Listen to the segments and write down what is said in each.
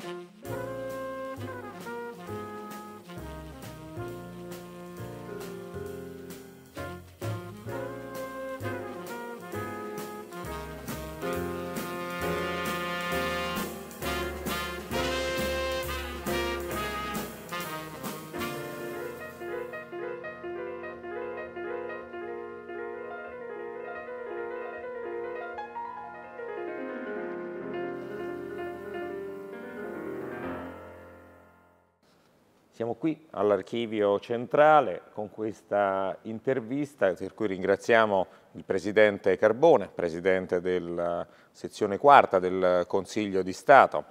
Thank you. Siamo qui all'archivio centrale con questa intervista per cui ringraziamo il Presidente Carbone, Presidente della sezione quarta del Consiglio di Stato,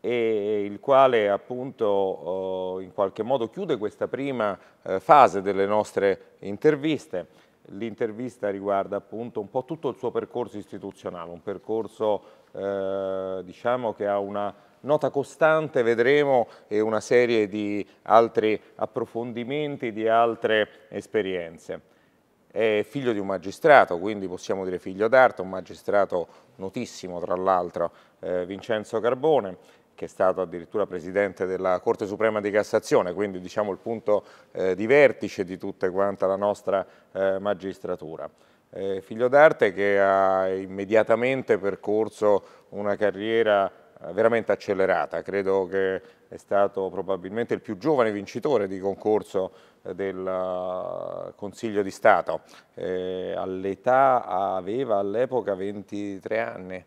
il quale appunto eh, in qualche modo chiude questa prima eh, fase delle nostre interviste. L'intervista riguarda appunto un po' tutto il suo percorso istituzionale, un percorso eh, diciamo che ha una nota costante, vedremo, e una serie di altri approfondimenti, di altre esperienze. È figlio di un magistrato, quindi possiamo dire figlio d'arte, un magistrato notissimo tra l'altro, eh, Vincenzo Carbone, che è stato addirittura presidente della Corte Suprema di Cassazione, quindi diciamo il punto eh, di vertice di tutta quanta la nostra eh, magistratura. Eh, figlio d'arte che ha immediatamente percorso una carriera eh, veramente accelerata, credo che è stato probabilmente il più giovane vincitore di concorso eh, del eh, Consiglio di Stato, eh, all'età aveva all'epoca 23 anni.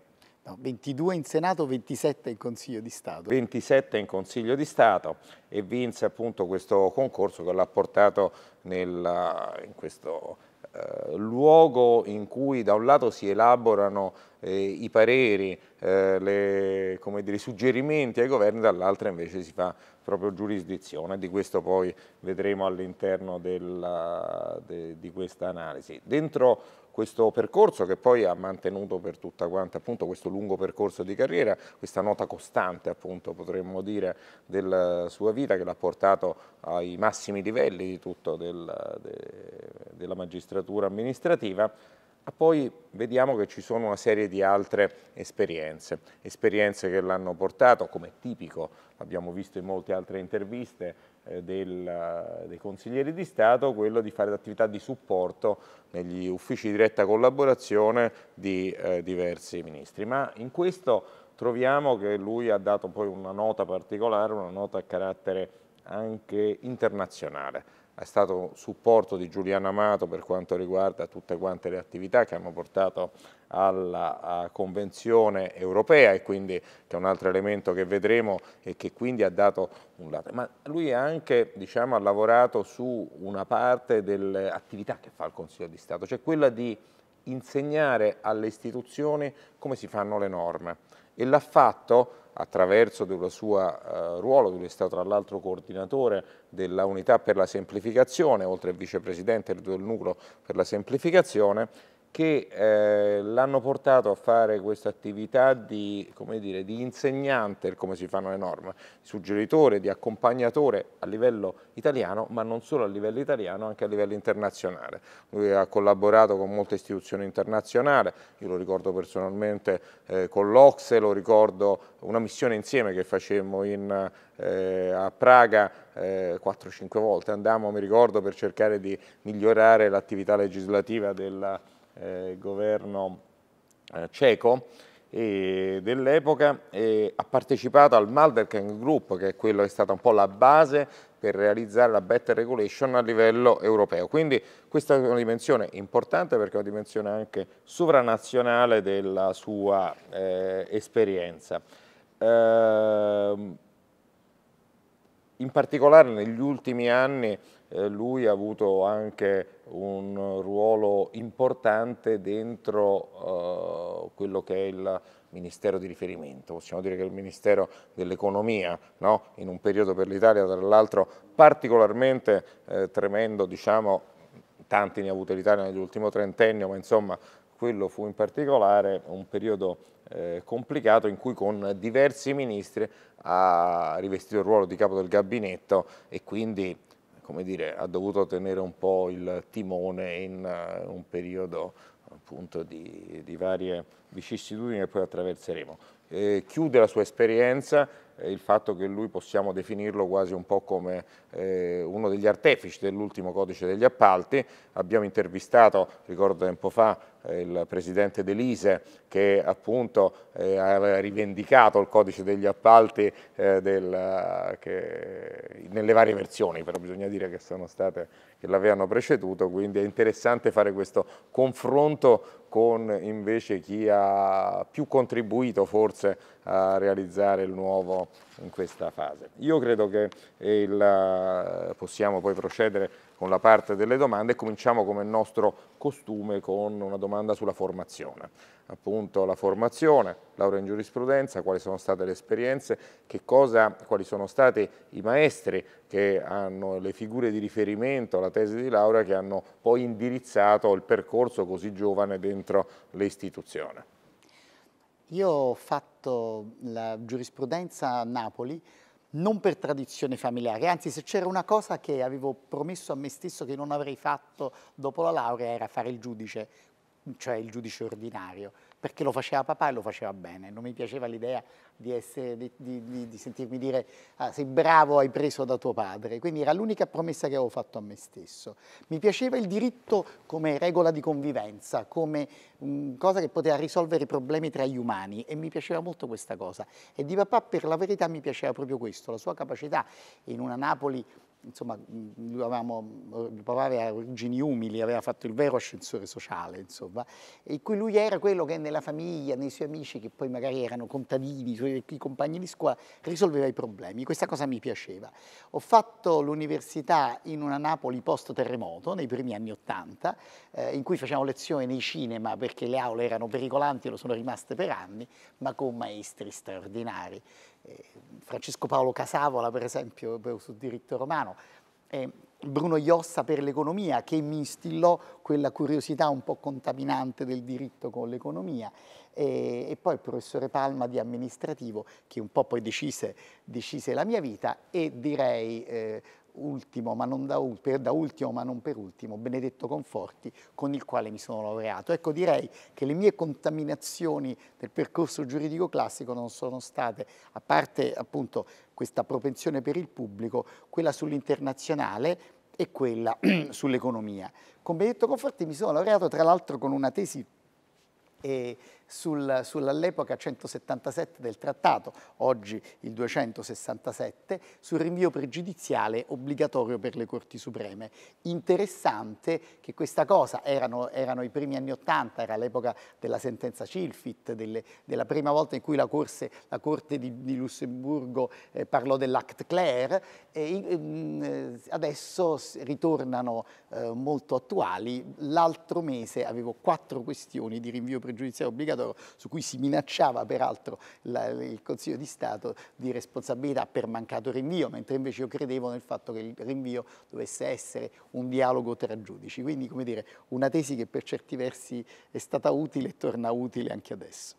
No, 22 in Senato, 27 in Consiglio di Stato. 27 in Consiglio di Stato e vinse appunto questo concorso che l'ha portato nel, in questo eh, luogo in cui da un lato si elaborano eh, i pareri, eh, le, dire, i suggerimenti ai governi, dall'altra invece si fa proprio giurisdizione, di questo poi vedremo all'interno de, di questa analisi. Dentro questo percorso che poi ha mantenuto per tutta quanta appunto questo lungo percorso di carriera, questa nota costante appunto potremmo dire della sua vita che l'ha portato ai massimi livelli di tutto del, de, della magistratura amministrativa poi vediamo che ci sono una serie di altre esperienze, esperienze che l'hanno portato, come è tipico, abbiamo visto in molte altre interviste, eh, del, eh, dei consiglieri di Stato, quello di fare attività di supporto negli uffici di diretta collaborazione di eh, diversi ministri. Ma in questo troviamo che lui ha dato poi una nota particolare, una nota a carattere anche internazionale è stato supporto di Giuliano Amato per quanto riguarda tutte quante le attività che hanno portato alla convenzione europea e quindi che è un altro elemento che vedremo e che quindi ha dato un lato. Ma lui anche diciamo, ha lavorato su una parte delle attività che fa il Consiglio di Stato, cioè quella di insegnare alle istituzioni come si fanno le norme e l'ha fatto attraverso il suo eh, ruolo, lui è stato tra l'altro coordinatore della unità per la semplificazione, oltre vicepresidente del nucleo per la semplificazione, che eh, l'hanno portato a fare questa attività di, dire, di, insegnante, come si fanno le norme, di suggeritore, di accompagnatore a livello italiano, ma non solo a livello italiano, anche a livello internazionale. Lui ha collaborato con molte istituzioni internazionali, io lo ricordo personalmente eh, con l'Ocse, lo ricordo una missione insieme che facemmo in, eh, a Praga 4-5 eh, volte, andammo, mi ricordo, per cercare di migliorare l'attività legislativa della eh, governo eh, ceco dell'epoca e ha partecipato al Malderken Group che è quello che è stata un po' la base per realizzare la better regulation a livello europeo. Quindi questa è una dimensione importante perché è una dimensione anche sovranazionale della sua eh, esperienza. Eh, in particolare negli ultimi anni eh, lui ha avuto anche un ruolo importante dentro eh, quello che è il ministero di riferimento, possiamo dire che il ministero dell'economia, no? in un periodo per l'Italia tra l'altro particolarmente eh, tremendo, diciamo, tanti ne ha avuto l'Italia nell'ultimo trentennio, ma insomma quello fu in particolare un periodo eh, complicato in cui con diversi ministri ha rivestito il ruolo di capo del gabinetto e quindi come dire, ha dovuto tenere un po' il timone in eh, un periodo appunto di, di varie vicissitudini che poi attraverseremo eh, chiude la sua esperienza eh, il fatto che lui possiamo definirlo quasi un po' come eh, uno degli artefici dell'ultimo codice degli appalti. Abbiamo intervistato, ricordo tempo fa, eh, il presidente Delise che appunto eh, ha rivendicato il codice degli appalti eh, del, eh, che, nelle varie versioni, però bisogna dire che sono state che l'avevano preceduto, quindi è interessante fare questo confronto con invece chi ha più contribuito forse a realizzare il nuovo in questa fase. Io credo che il, possiamo poi procedere con la parte delle domande e cominciamo come nostro costume con una domanda sulla formazione. Appunto la formazione, laurea in giurisprudenza, quali sono state le esperienze, cosa, quali sono stati i maestri che hanno le figure di riferimento alla tesi di laurea che hanno poi indirizzato il percorso così giovane dentro l'istituzione. Io ho fatto la giurisprudenza a Napoli, non per tradizione familiare, anzi se c'era una cosa che avevo promesso a me stesso che non avrei fatto dopo la laurea era fare il giudice, cioè il giudice ordinario perché lo faceva papà e lo faceva bene. Non mi piaceva l'idea di, di, di, di, sentirmi dire ah, sei bravo, hai preso da tuo padre. Quindi era l'unica promessa che avevo fatto a me stesso. Mi piaceva il diritto come regola di convivenza, come um, cosa che poteva risolvere i problemi tra gli umani e mi piaceva molto questa cosa. E di papà per la verità mi piaceva proprio questo, la sua capacità in una Napoli insomma, dovevamo mm, mm, provare a origini umili, aveva fatto il vero ascensore sociale, insomma, in cui lui era quello che nella famiglia, nei suoi amici, che poi magari erano contadini, i suoi compagni di scuola, risolveva i problemi. Questa cosa mi piaceva. Ho fatto l'università in una Napoli post-terremoto, nei primi anni Ottanta, eh, in cui facevamo lezione nei cinema perché le aule erano pericolanti e lo sono rimaste per anni, ma con maestri straordinari. Eh, Francesco Paolo Casavola per esempio sul diritto romano, eh, Bruno Iossa per l'economia che mi instillò quella curiosità un po' contaminante del diritto con l'economia e, eh, e, poi il professore Palma di amministrativo che un po' poi decise, decise la mia vita e direi eh, ultimo, ma non da, per, da ultimo ma non per ultimo, Benedetto Conforti, con il quale mi sono laureato. Ecco, direi che le mie contaminazioni del percorso giuridico classico non sono state, a parte appunto questa propensione per il pubblico, quella sull'internazionale e quella sull'economia. Con Benedetto Conforti mi sono laureato tra l'altro con una tesi eh, sul, sull'all'epoca 177 del trattato, oggi il 267, sul rinvio pregiudiziale obbligatorio per le Corti Supreme. Interessante che questa cosa, erano, erano i primi anni 80, era l'epoca della sentenza Cilfit, delle, della prima volta in cui la, corse, la Corte di, di Lussemburgo eh, parlò dell'Act Clare, e, ehm, adesso ritornano eh, molto attuali. L'altro mese avevo quattro questioni di rinvio pregiudiziale obbligatorio Teodoro, su cui si minacciava peraltro la, il Consiglio di Stato di responsabilità per mancato rinvio, mentre invece io credevo nel fatto che il rinvio dovesse essere un dialogo tra giudici. Quindi, come dire, una tesi che per certi versi è stata utile e torna utile anche adesso.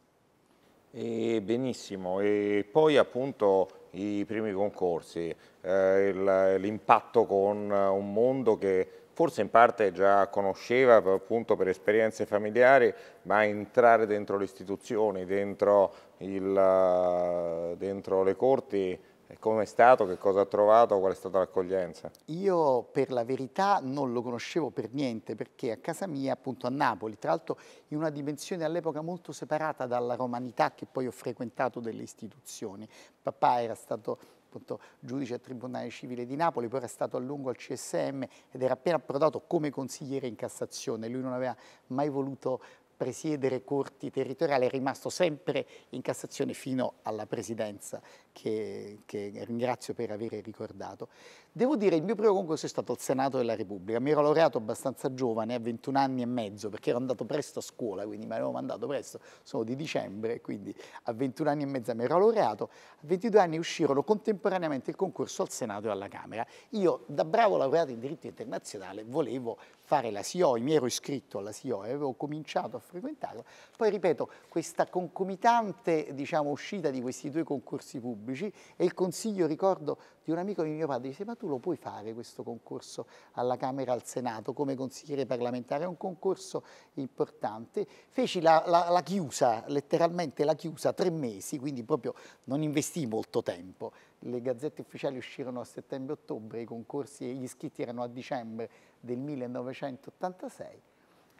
E benissimo, e poi appunto i primi concorsi, eh, l'impatto con un mondo che forse in parte già conosceva appunto per esperienze familiari, ma entrare dentro le istituzioni, dentro, il, dentro le corti, come è stato, che cosa ha trovato, qual è stata l'accoglienza? Io per la verità non lo conoscevo per niente perché a casa mia, appunto a Napoli, tra l'altro in una dimensione all'epoca molto separata dalla romanità che poi ho frequentato delle istituzioni. Papà era stato appunto giudice al Tribunale Civile di Napoli, poi era stato a lungo al CSM ed era appena approdato come consigliere in Cassazione, lui non aveva mai voluto presiedere corti territoriali, è rimasto sempre in Cassazione fino alla presidenza che, che ringrazio per aver ricordato. Devo dire, il mio primo concorso è stato al Senato della Repubblica. Mi ero laureato abbastanza giovane, a 21 anni e mezzo, perché ero andato presto a scuola, quindi mi avevo mandato presto, sono di dicembre, quindi a 21 anni e mezzo mi ero laureato. A 22 anni uscirono contemporaneamente il concorso al Senato e alla Camera. Io, da bravo laureato in diritto internazionale, volevo fare la SIOI, mi ero iscritto alla SIOI, avevo cominciato a frequentarla. Poi, ripeto, questa concomitante diciamo, uscita di questi due concorsi pubblici e il Consiglio, ricordo, di un amico di mio padre, dice ma tu lo puoi fare questo concorso alla Camera al Senato come consigliere parlamentare, è un concorso importante. Feci la, la, la chiusa, letteralmente la chiusa, tre mesi, quindi proprio non investì molto tempo. Le gazzette ufficiali uscirono a settembre-ottobre, i concorsi e gli iscritti erano a dicembre del 1986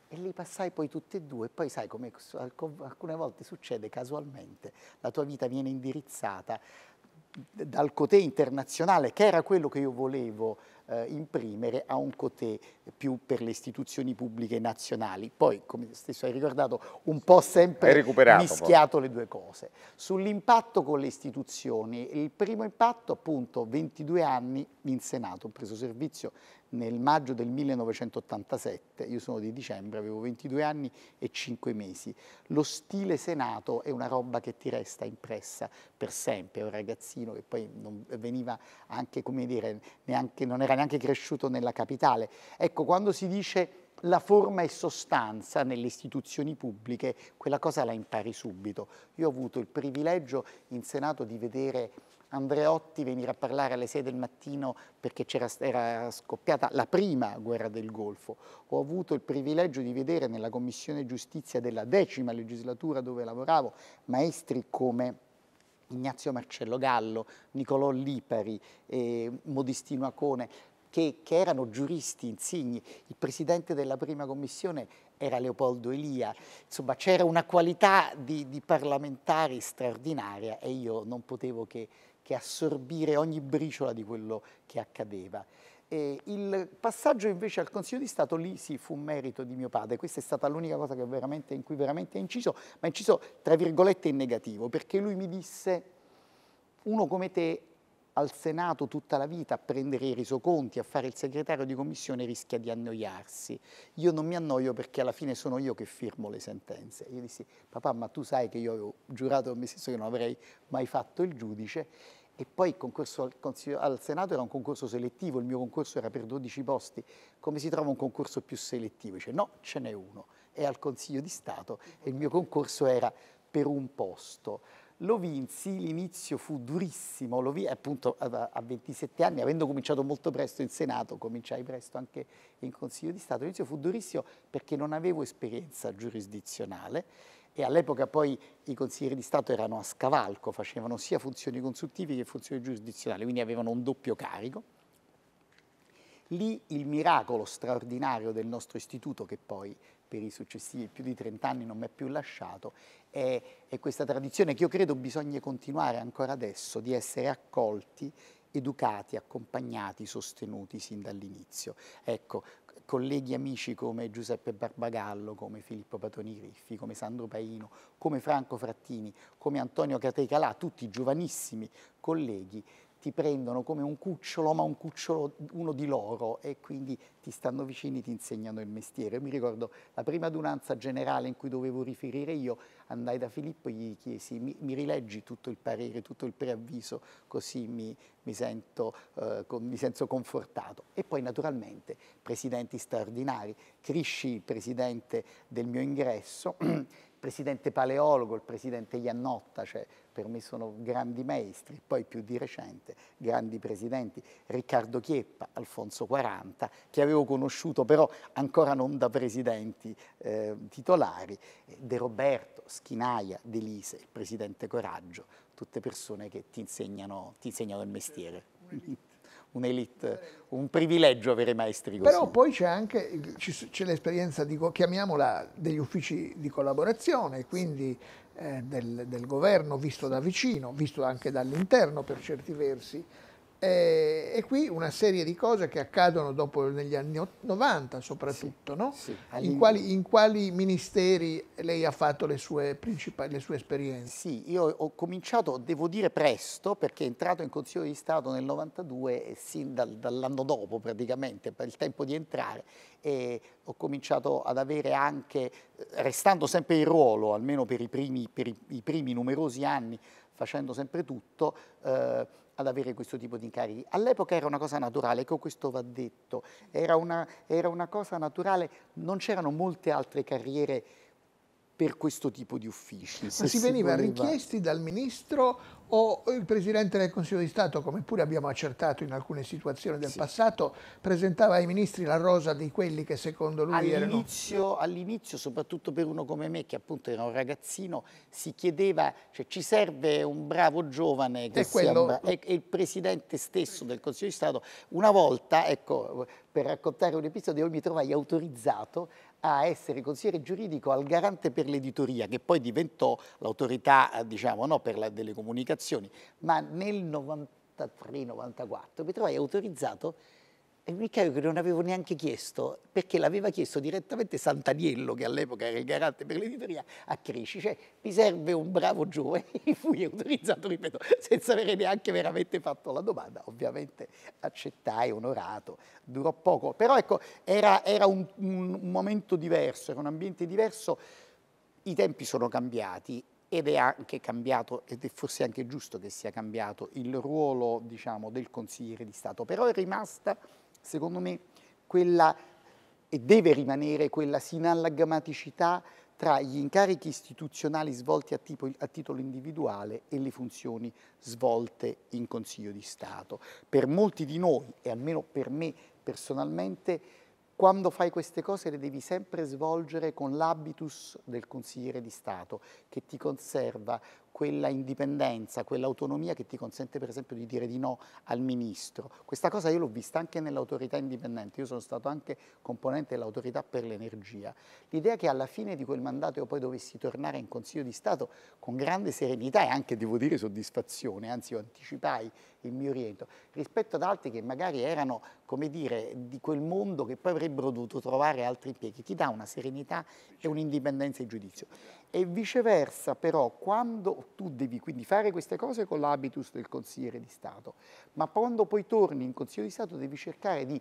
e li passai poi tutti e due e poi sai come alcune volte succede casualmente, la tua vita viene indirizzata dal cotè internazionale, che era quello che io volevo, eh, imprimere a un cotè più per le istituzioni pubbliche nazionali. Poi, come stesso hai ricordato, un po' sempre mischiato poi. le due cose. Sull'impatto con le istituzioni, il primo impatto appunto 22 anni in Senato, ho preso servizio nel maggio del 1987, io sono di dicembre, avevo 22 anni e 5 mesi. Lo stile Senato è una roba che ti resta impressa per sempre, è un ragazzino che poi non veniva anche, come dire, neanche, non era era neanche cresciuto nella capitale. Ecco, quando si dice la forma e sostanza nelle istituzioni pubbliche, quella cosa la impari subito. Io ho avuto il privilegio in Senato di vedere Andreotti venire a parlare alle 6 del mattino perché era scoppiata la prima guerra del Golfo. Ho avuto il privilegio di vedere nella Commissione Giustizia della decima legislatura dove lavoravo maestri come Ignazio Marcello Gallo, Nicolò Lipari, eh, Modestino Acone, che, che, erano giuristi insigni. Il presidente della prima commissione era Leopoldo Elia. Insomma, c'era una qualità di, di, parlamentari straordinaria e io non potevo che, che assorbire ogni briciola di quello che accadeva. E il passaggio invece al Consiglio di Stato lì sì fu merito di mio padre, questa è stata l'unica cosa in cui veramente è inciso, ma è inciso tra virgolette in negativo, perché lui mi disse uno come te al Senato tutta la vita a prendere i risoconti, a fare il segretario di commissione rischia di annoiarsi. Io non mi annoio perché alla fine sono io che firmo le sentenze. Io dissi, papà, ma tu sai che io avevo giurato a me stesso che non avrei mai fatto il giudice e poi il concorso al, al, Senato era un concorso selettivo, il mio concorso era per 12 posti, come si trova un concorso più selettivo? Dice no, ce n'è uno, è al Consiglio di Stato e il mio concorso era per un posto. Lo vinsi, l'inizio fu durissimo, lo vi, appunto a, a 27 anni, avendo cominciato molto presto in Senato, cominciai presto anche in Consiglio di Stato, l'inizio fu durissimo perché non avevo esperienza giurisdizionale e all'epoca poi i consiglieri di Stato erano a scavalco, facevano sia funzioni consultive che funzioni giurisdizionali, quindi avevano un doppio carico. Lì il miracolo straordinario del nostro istituto, che poi per i successivi più di 30 anni non mi è più lasciato, è, è questa tradizione che io credo bisogna continuare ancora adesso, di essere accolti educati, accompagnati, sostenuti sin dall'inizio. Ecco, colleghi e amici come Giuseppe Barbagallo, come Filippo Patoni Griffi, come Sandro Paino, come Franco Frattini, come Antonio Catecalà, tutti giovanissimi colleghi ti prendono come un cucciolo, ma un cucciolo uno di loro e quindi ti stanno vicini, ti insegnano il mestiere. Io mi ricordo la prima adunanza generale in cui dovevo riferire io, andai da Filippo e gli chiesi mi, mi rileggi tutto il parere, tutto il preavviso, così mi, mi, sento, eh, con, mi sento confortato. E poi naturalmente presidenti straordinari, Crisci, presidente del mio ingresso, presidente Paleologo, il presidente Iannotta, cioè per me sono grandi maestri, poi più di recente grandi presidenti, Riccardo Chieppa, Alfonso Quaranta, che avevo conosciuto però ancora non da presidenti eh, titolari, De Roberto, Schinaia, De Lise, il presidente Coraggio, tutte persone che ti insegnano, ti insegnano il mestiere un'elite, un privilegio avere maestri così. Però poi c'è anche c'è l'esperienza, di, chiamiamola, degli uffici di collaborazione, quindi eh, del, del governo visto da vicino, visto anche dall'interno per certi versi, eh, e qui una serie di cose che accadono dopo negli anni 90 soprattutto, sì, no? sì. In, quali, in, quali, ministeri lei ha fatto le sue, le sue esperienze? Sì, io ho cominciato, devo dire presto, perché è entrato in Consiglio di Stato nel 92, sin dal, dall'anno dopo praticamente, per il tempo di entrare, e ho cominciato ad avere anche, eh, restando sempre in ruolo, almeno per i primi, per i, i primi numerosi anni, facendo sempre tutto, eh, ad avere questo tipo di incarichi. All'epoca era una cosa naturale, ecco questo va detto, era una, era una cosa naturale, non c'erano molte altre carriere per questo tipo di uffici. Ma si, si veniva voleva... richiesti dal ministro o il Presidente del Consiglio di Stato, come pure abbiamo accertato in alcune situazioni del sì. passato, presentava ai ministri la rosa di quelli che secondo lui all erano... All'inizio, soprattutto per uno come me, che appunto era un ragazzino, si chiedeva, cioè ci serve un bravo giovane che e sia... E, e il Presidente stesso del Consiglio di Stato, una volta, ecco, per raccontare un episodio, io mi trovai autorizzato a essere consigliere giuridico al garante per l'editoria, che poi diventò l'autorità eh, diciamo, no, per la, delle comunicazioni, ma nel 93-94 mi trovai autorizzato e mi ricordo che non avevo neanche chiesto, perché l'aveva chiesto direttamente Santaniello, che all'epoca era il garante per l'editoria, a Cresci. Cioè, mi serve un bravo giovane, fui autorizzato, ripeto, senza avere neanche veramente fatto la domanda. Ovviamente accettai, onorato, durò poco. Però ecco, era, era un, un, un momento diverso, era un ambiente diverso. I tempi sono cambiati ed è anche cambiato, ed è forse anche giusto che sia cambiato, il ruolo diciamo, del consigliere di Stato, però è rimasta secondo me, quella, e deve rimanere quella sinallagmaticità tra gli incarichi istituzionali svolti a, tipo, a, titolo individuale e le funzioni svolte in Consiglio di Stato. Per molti di noi, e almeno per me personalmente, quando fai queste cose le devi sempre svolgere con l'habitus del consigliere di Stato, che ti conserva quella indipendenza, quell'autonomia che ti consente per esempio di dire di no al ministro. Questa cosa io l'ho vista anche nell'autorità indipendente, io sono stato anche componente dell'autorità per l'energia. L'idea che alla fine di quel mandato io poi dovessi tornare in Consiglio di Stato con grande serenità e anche devo dire soddisfazione, anzi io anticipai il mio rientro, rispetto ad altri che magari erano, come dire, di quel mondo che poi avrebbero dovuto trovare altri impieghi, ti dà una serenità e un'indipendenza di giudizio. E viceversa però, quando tu devi quindi fare queste cose con l'habitus del consigliere di Stato, ma quando poi torni in Consiglio di Stato devi cercare di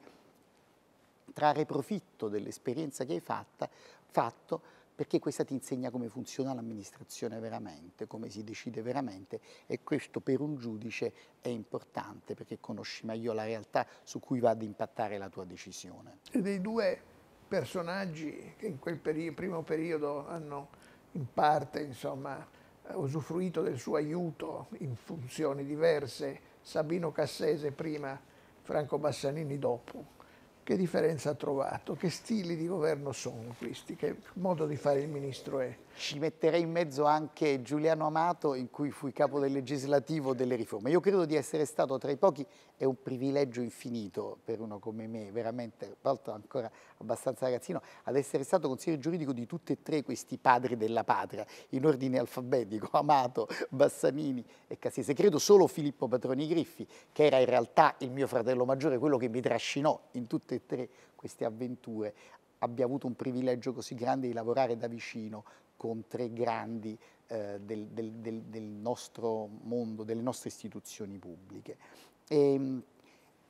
trarre profitto dell'esperienza che hai fatta, fatto, perché questa ti insegna come funziona l'amministrazione veramente, come si decide veramente e questo per un giudice è importante perché conosci meglio la realtà su cui va ad impattare la tua decisione. E dei due personaggi che in quel peri primo periodo hanno in parte insomma, usufruito del suo aiuto in funzioni diverse, Sabino Cassese prima, Franco Bassanini dopo. Che differenza ha trovato? Che stili di governo sono questi? Che modo di fare il ministro è? Ci metterei in mezzo anche Giuliano Amato, in cui fui capo del legislativo delle riforme. Io credo di essere stato tra i pochi è un privilegio infinito per uno come me, veramente, tra ancora abbastanza ragazzino, ad essere stato consigliere giuridico di tutti e tre questi padri della patria, in ordine alfabetico, Amato, Bassanini e Cassese. Credo solo Filippo Patroni Griffi, che era in realtà il mio fratello maggiore, quello che mi trascinò in tutte e tre queste avventure, abbia avuto un privilegio così grande di lavorare da vicino con tre grandi eh, del, del, del, del nostro mondo, delle nostre istituzioni pubbliche. Eh,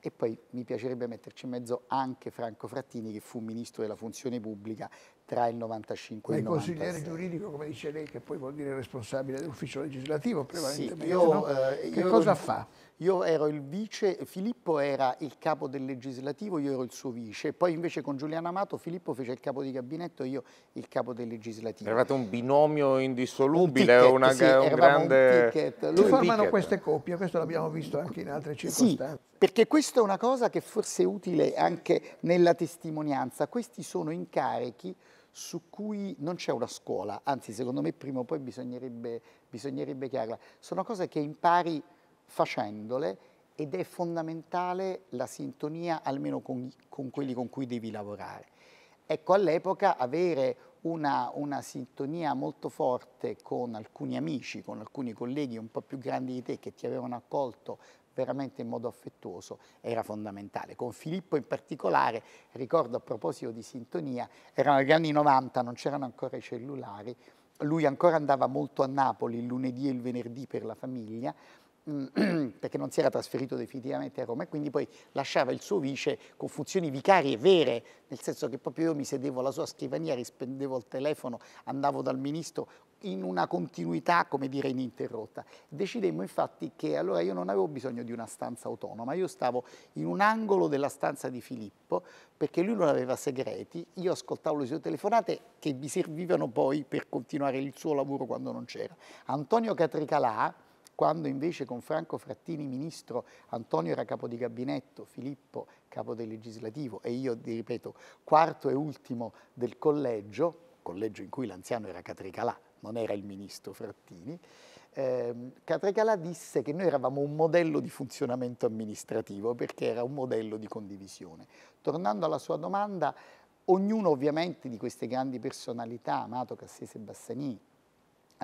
e poi mi piacerebbe metterci in mezzo anche Franco Frattini che fu ministro della funzione pubblica tra il 95 e il 96. Ma il consigliere giuridico, come dice lei, che poi vuol dire responsabile dell'ufficio legislativo prevalentemente, sì, io, no? eh, che cosa fa? Io ero il vice, Filippo era il capo del legislativo, io ero il suo vice, poi invece con Giuliano Amato Filippo fece il capo di gabinetto, io il capo del legislativo. Eravate un binomio indissolubile, un, ticket, una, sì, un grande... Un ticket. Lui formano queste coppie, questo l'abbiamo visto anche in altre circostanze. Sì. Perché questa è una cosa che forse è utile anche nella testimonianza. Questi sono incarichi su cui non c'è una scuola, anzi secondo me prima o poi bisognerebbe, bisognerebbe chiarla. Sono cose che impari facendole ed è fondamentale la sintonia almeno con, con quelli con cui devi lavorare. Ecco, all'epoca avere una, una, sintonia molto forte con alcuni amici, con alcuni colleghi un po' più grandi di te che ti avevano accolto veramente in modo affettuoso era fondamentale. Con Filippo in particolare, ricordo a proposito di sintonia, erano gli anni 90, non c'erano ancora i cellulari, lui ancora andava molto a Napoli il lunedì e il venerdì per la famiglia, perché non si era trasferito definitivamente a Roma e quindi poi lasciava il suo vice con funzioni vicarie vere, nel senso che proprio io mi sedevo alla sua scrivania, rispondevo al telefono, andavo dal ministro in una continuità, come dire, ininterrotta. Decidemmo infatti che allora io non avevo bisogno di una stanza autonoma, io stavo in un angolo della stanza di Filippo perché lui non aveva segreti, io ascoltavo le sue telefonate che mi servivano poi per continuare il suo lavoro quando non c'era. Antonio Catricalà, quando invece con Franco Frattini ministro, Antonio era capo di gabinetto, Filippo capo del legislativo e io, ripeto, quarto e ultimo del collegio, collegio in cui l'anziano era Catricalà, non era il ministro Frattini, eh, Catricalà disse che noi eravamo un modello di funzionamento amministrativo perché era un modello di condivisione. Tornando alla sua domanda, ognuno ovviamente di queste grandi personalità, Amato, Cassese, e Bassanini,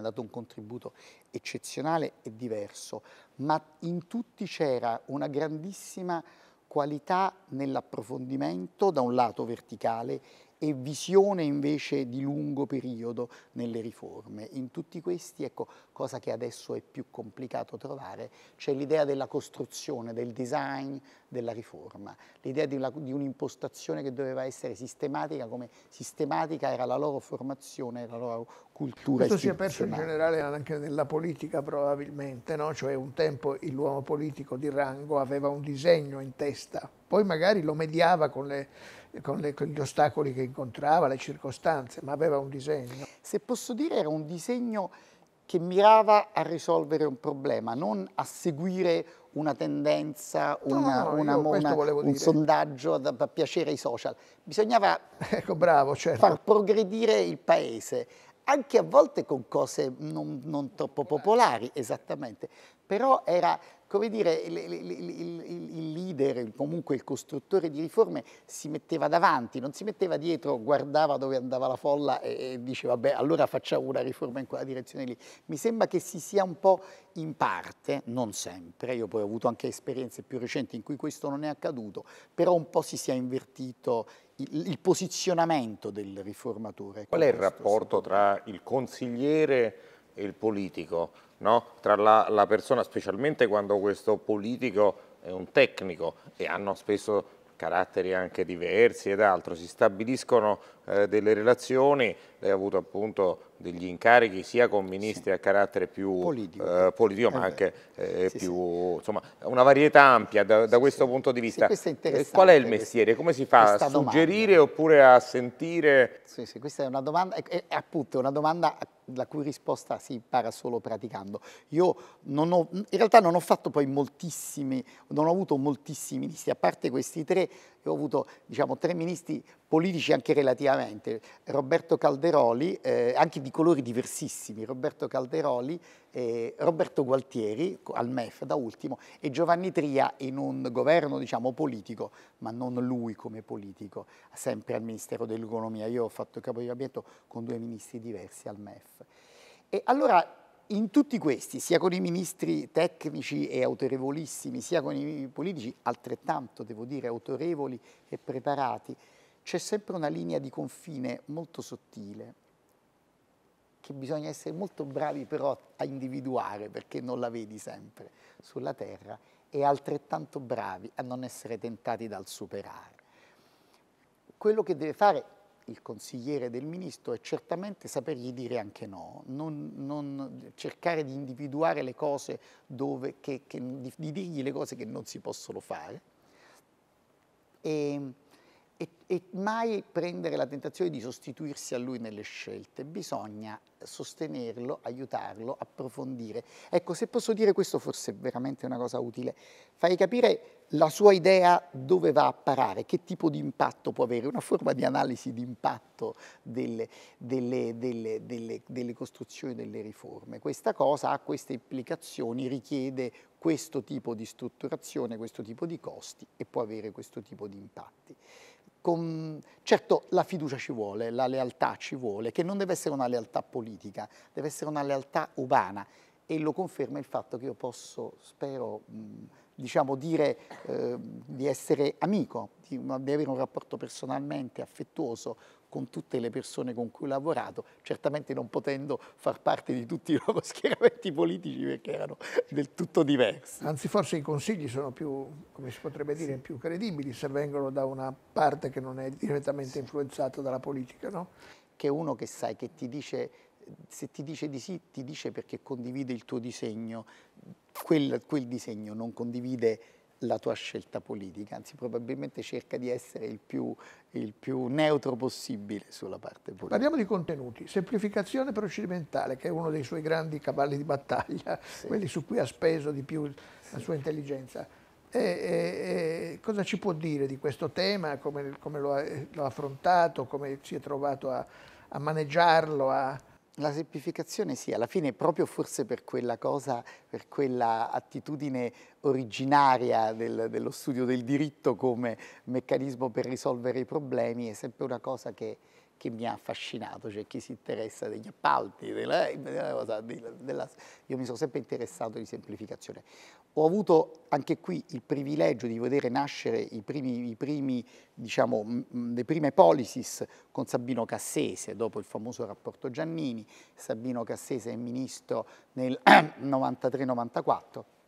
ha dato un contributo eccezionale e diverso, ma in tutti c'era una grandissima qualità nell'approfondimento, da un lato verticale e visione invece di lungo periodo nelle riforme. In tutti questi, ecco, cosa che adesso è più complicato trovare, c'è l'idea della costruzione, del design della riforma, l'idea di, di un'impostazione che doveva essere sistematica, come sistematica era la loro formazione, la loro cultura Questo si è perso in generale anche nella politica probabilmente, no? cioè un tempo l'uomo politico di rango aveva un disegno in testa, poi magari lo mediava con le con, le, con, gli ostacoli che incontrava, le circostanze, ma aveva un disegno. Se posso dire era un disegno che mirava a risolvere un problema, non a seguire una tendenza, una, no, una, una, un sondaggio da, da, piacere ai social. Bisognava ecco, bravo, certo. far progredire il paese, anche a volte con cose non, non troppo popolari, esattamente. Però era come dire, il, il, il, il, leader, comunque il costruttore di riforme, si metteva davanti, non si metteva dietro, guardava dove andava la folla e, e diceva beh allora facciamo una riforma in quella direzione lì. Mi sembra che si sia un po' in parte, non sempre, io poi ho avuto anche esperienze più recenti in cui questo non è accaduto, però un po' si sia invertito il, posizionamento del riformatore. Qual è il rapporto tra il consigliere e il politico? no? tra la, la persona, specialmente quando questo politico è un tecnico e hanno spesso caratteri anche diversi ed altro, si stabiliscono eh, delle relazioni, lei ha avuto appunto degli incarichi sia con ministri sì. a carattere più politico, eh, politico ma anche eh, sì, più, sì. insomma, una varietà ampia da, da questo punto di vista. È eh, Qual è il mestiere? Come si fa a suggerire domanda. oppure a sentire? Sì, sì, questa è una domanda, è, è appunto una domanda la cui risposta si impara solo praticando. Io non ho, in realtà non ho fatto poi moltissimi, non ho avuto moltissimi ministri, a parte questi tre, io ho avuto diciamo, tre ministri politici anche relativamente, Roberto Calderoli, eh, anche di colori diversissimi, Roberto Calderoli, eh, Roberto Gualtieri al MEF da ultimo e Giovanni Tria in un governo diciamo, politico, ma non lui come politico, sempre al Ministero dell'Economia. Io ho fatto il capo di gabinetto con due ministri diversi al MEF. E allora in tutti questi, sia con i ministri tecnici e autorevolissimi, sia con i politici altrettanto, devo dire, autorevoli e preparati, c'è sempre una linea di confine molto sottile che bisogna essere molto bravi però a individuare perché non la vedi sempre sulla terra e altrettanto bravi a non essere tentati dal superare. Quello che deve fare il consigliere del ministro è certamente sapergli dire anche no, non, non cercare di individuare le cose dove, che, che, di, di dirgli le cose che non si possono fare. E, e mai prendere la tentazione di sostituirsi a lui nelle scelte, bisogna sostenerlo, aiutarlo, approfondire. Ecco, se posso dire questo forse è veramente una cosa utile, fai capire la sua idea dove va a parare, che tipo di impatto può avere, una forma di analisi di impatto delle, delle, delle, delle costruzioni, delle riforme. Questa cosa ha queste implicazioni, richiede questo tipo di strutturazione, questo tipo di costi e può avere questo tipo di impatti. Con... Certo la fiducia ci vuole, la lealtà ci vuole, che non deve essere una lealtà politica, deve essere una lealtà umana e lo conferma il fatto che io posso, spero... Mh, diciamo, dire eh, di essere amico, di, di avere un rapporto personalmente affettuoso con tutte le persone con cui ho lavorato, certamente non potendo far parte di tutti i loro schieramenti politici perché erano del tutto diversi. Anzi, forse i consigli sono più, come si potrebbe dire, sì. più credibili se vengono da una parte che non è direttamente sì. influenzata dalla politica, no? Che è uno che sai che ti dice, se ti dice di sì, ti dice perché condivide il tuo disegno, quel, quel disegno non condivide la tua scelta politica, anzi probabilmente cerca di essere il più, il più, neutro possibile sulla parte politica. Parliamo di contenuti, semplificazione procedimentale che è uno dei suoi grandi cavalli di battaglia, sì. quelli su cui ha speso di più sì. la sua intelligenza. E, e, e, cosa ci può dire di questo tema, come, come lo, ha, eh, lo, ha, affrontato, come si è trovato a, a maneggiarlo, a, la semplificazione sì, alla fine proprio forse per quella cosa, per quella attitudine originaria del, dello studio del diritto come meccanismo per risolvere i problemi è sempre una cosa che, che mi ha affascinato, cioè chi si interessa degli appalti, della, della, della, io mi sono sempre interessato di semplificazione. Ho avuto anche qui il privilegio di vedere nascere i primi, i primi, diciamo, le prime policies con Sabino Cassese, dopo il famoso rapporto Giannini. Sabino Cassese è ministro nel 93-94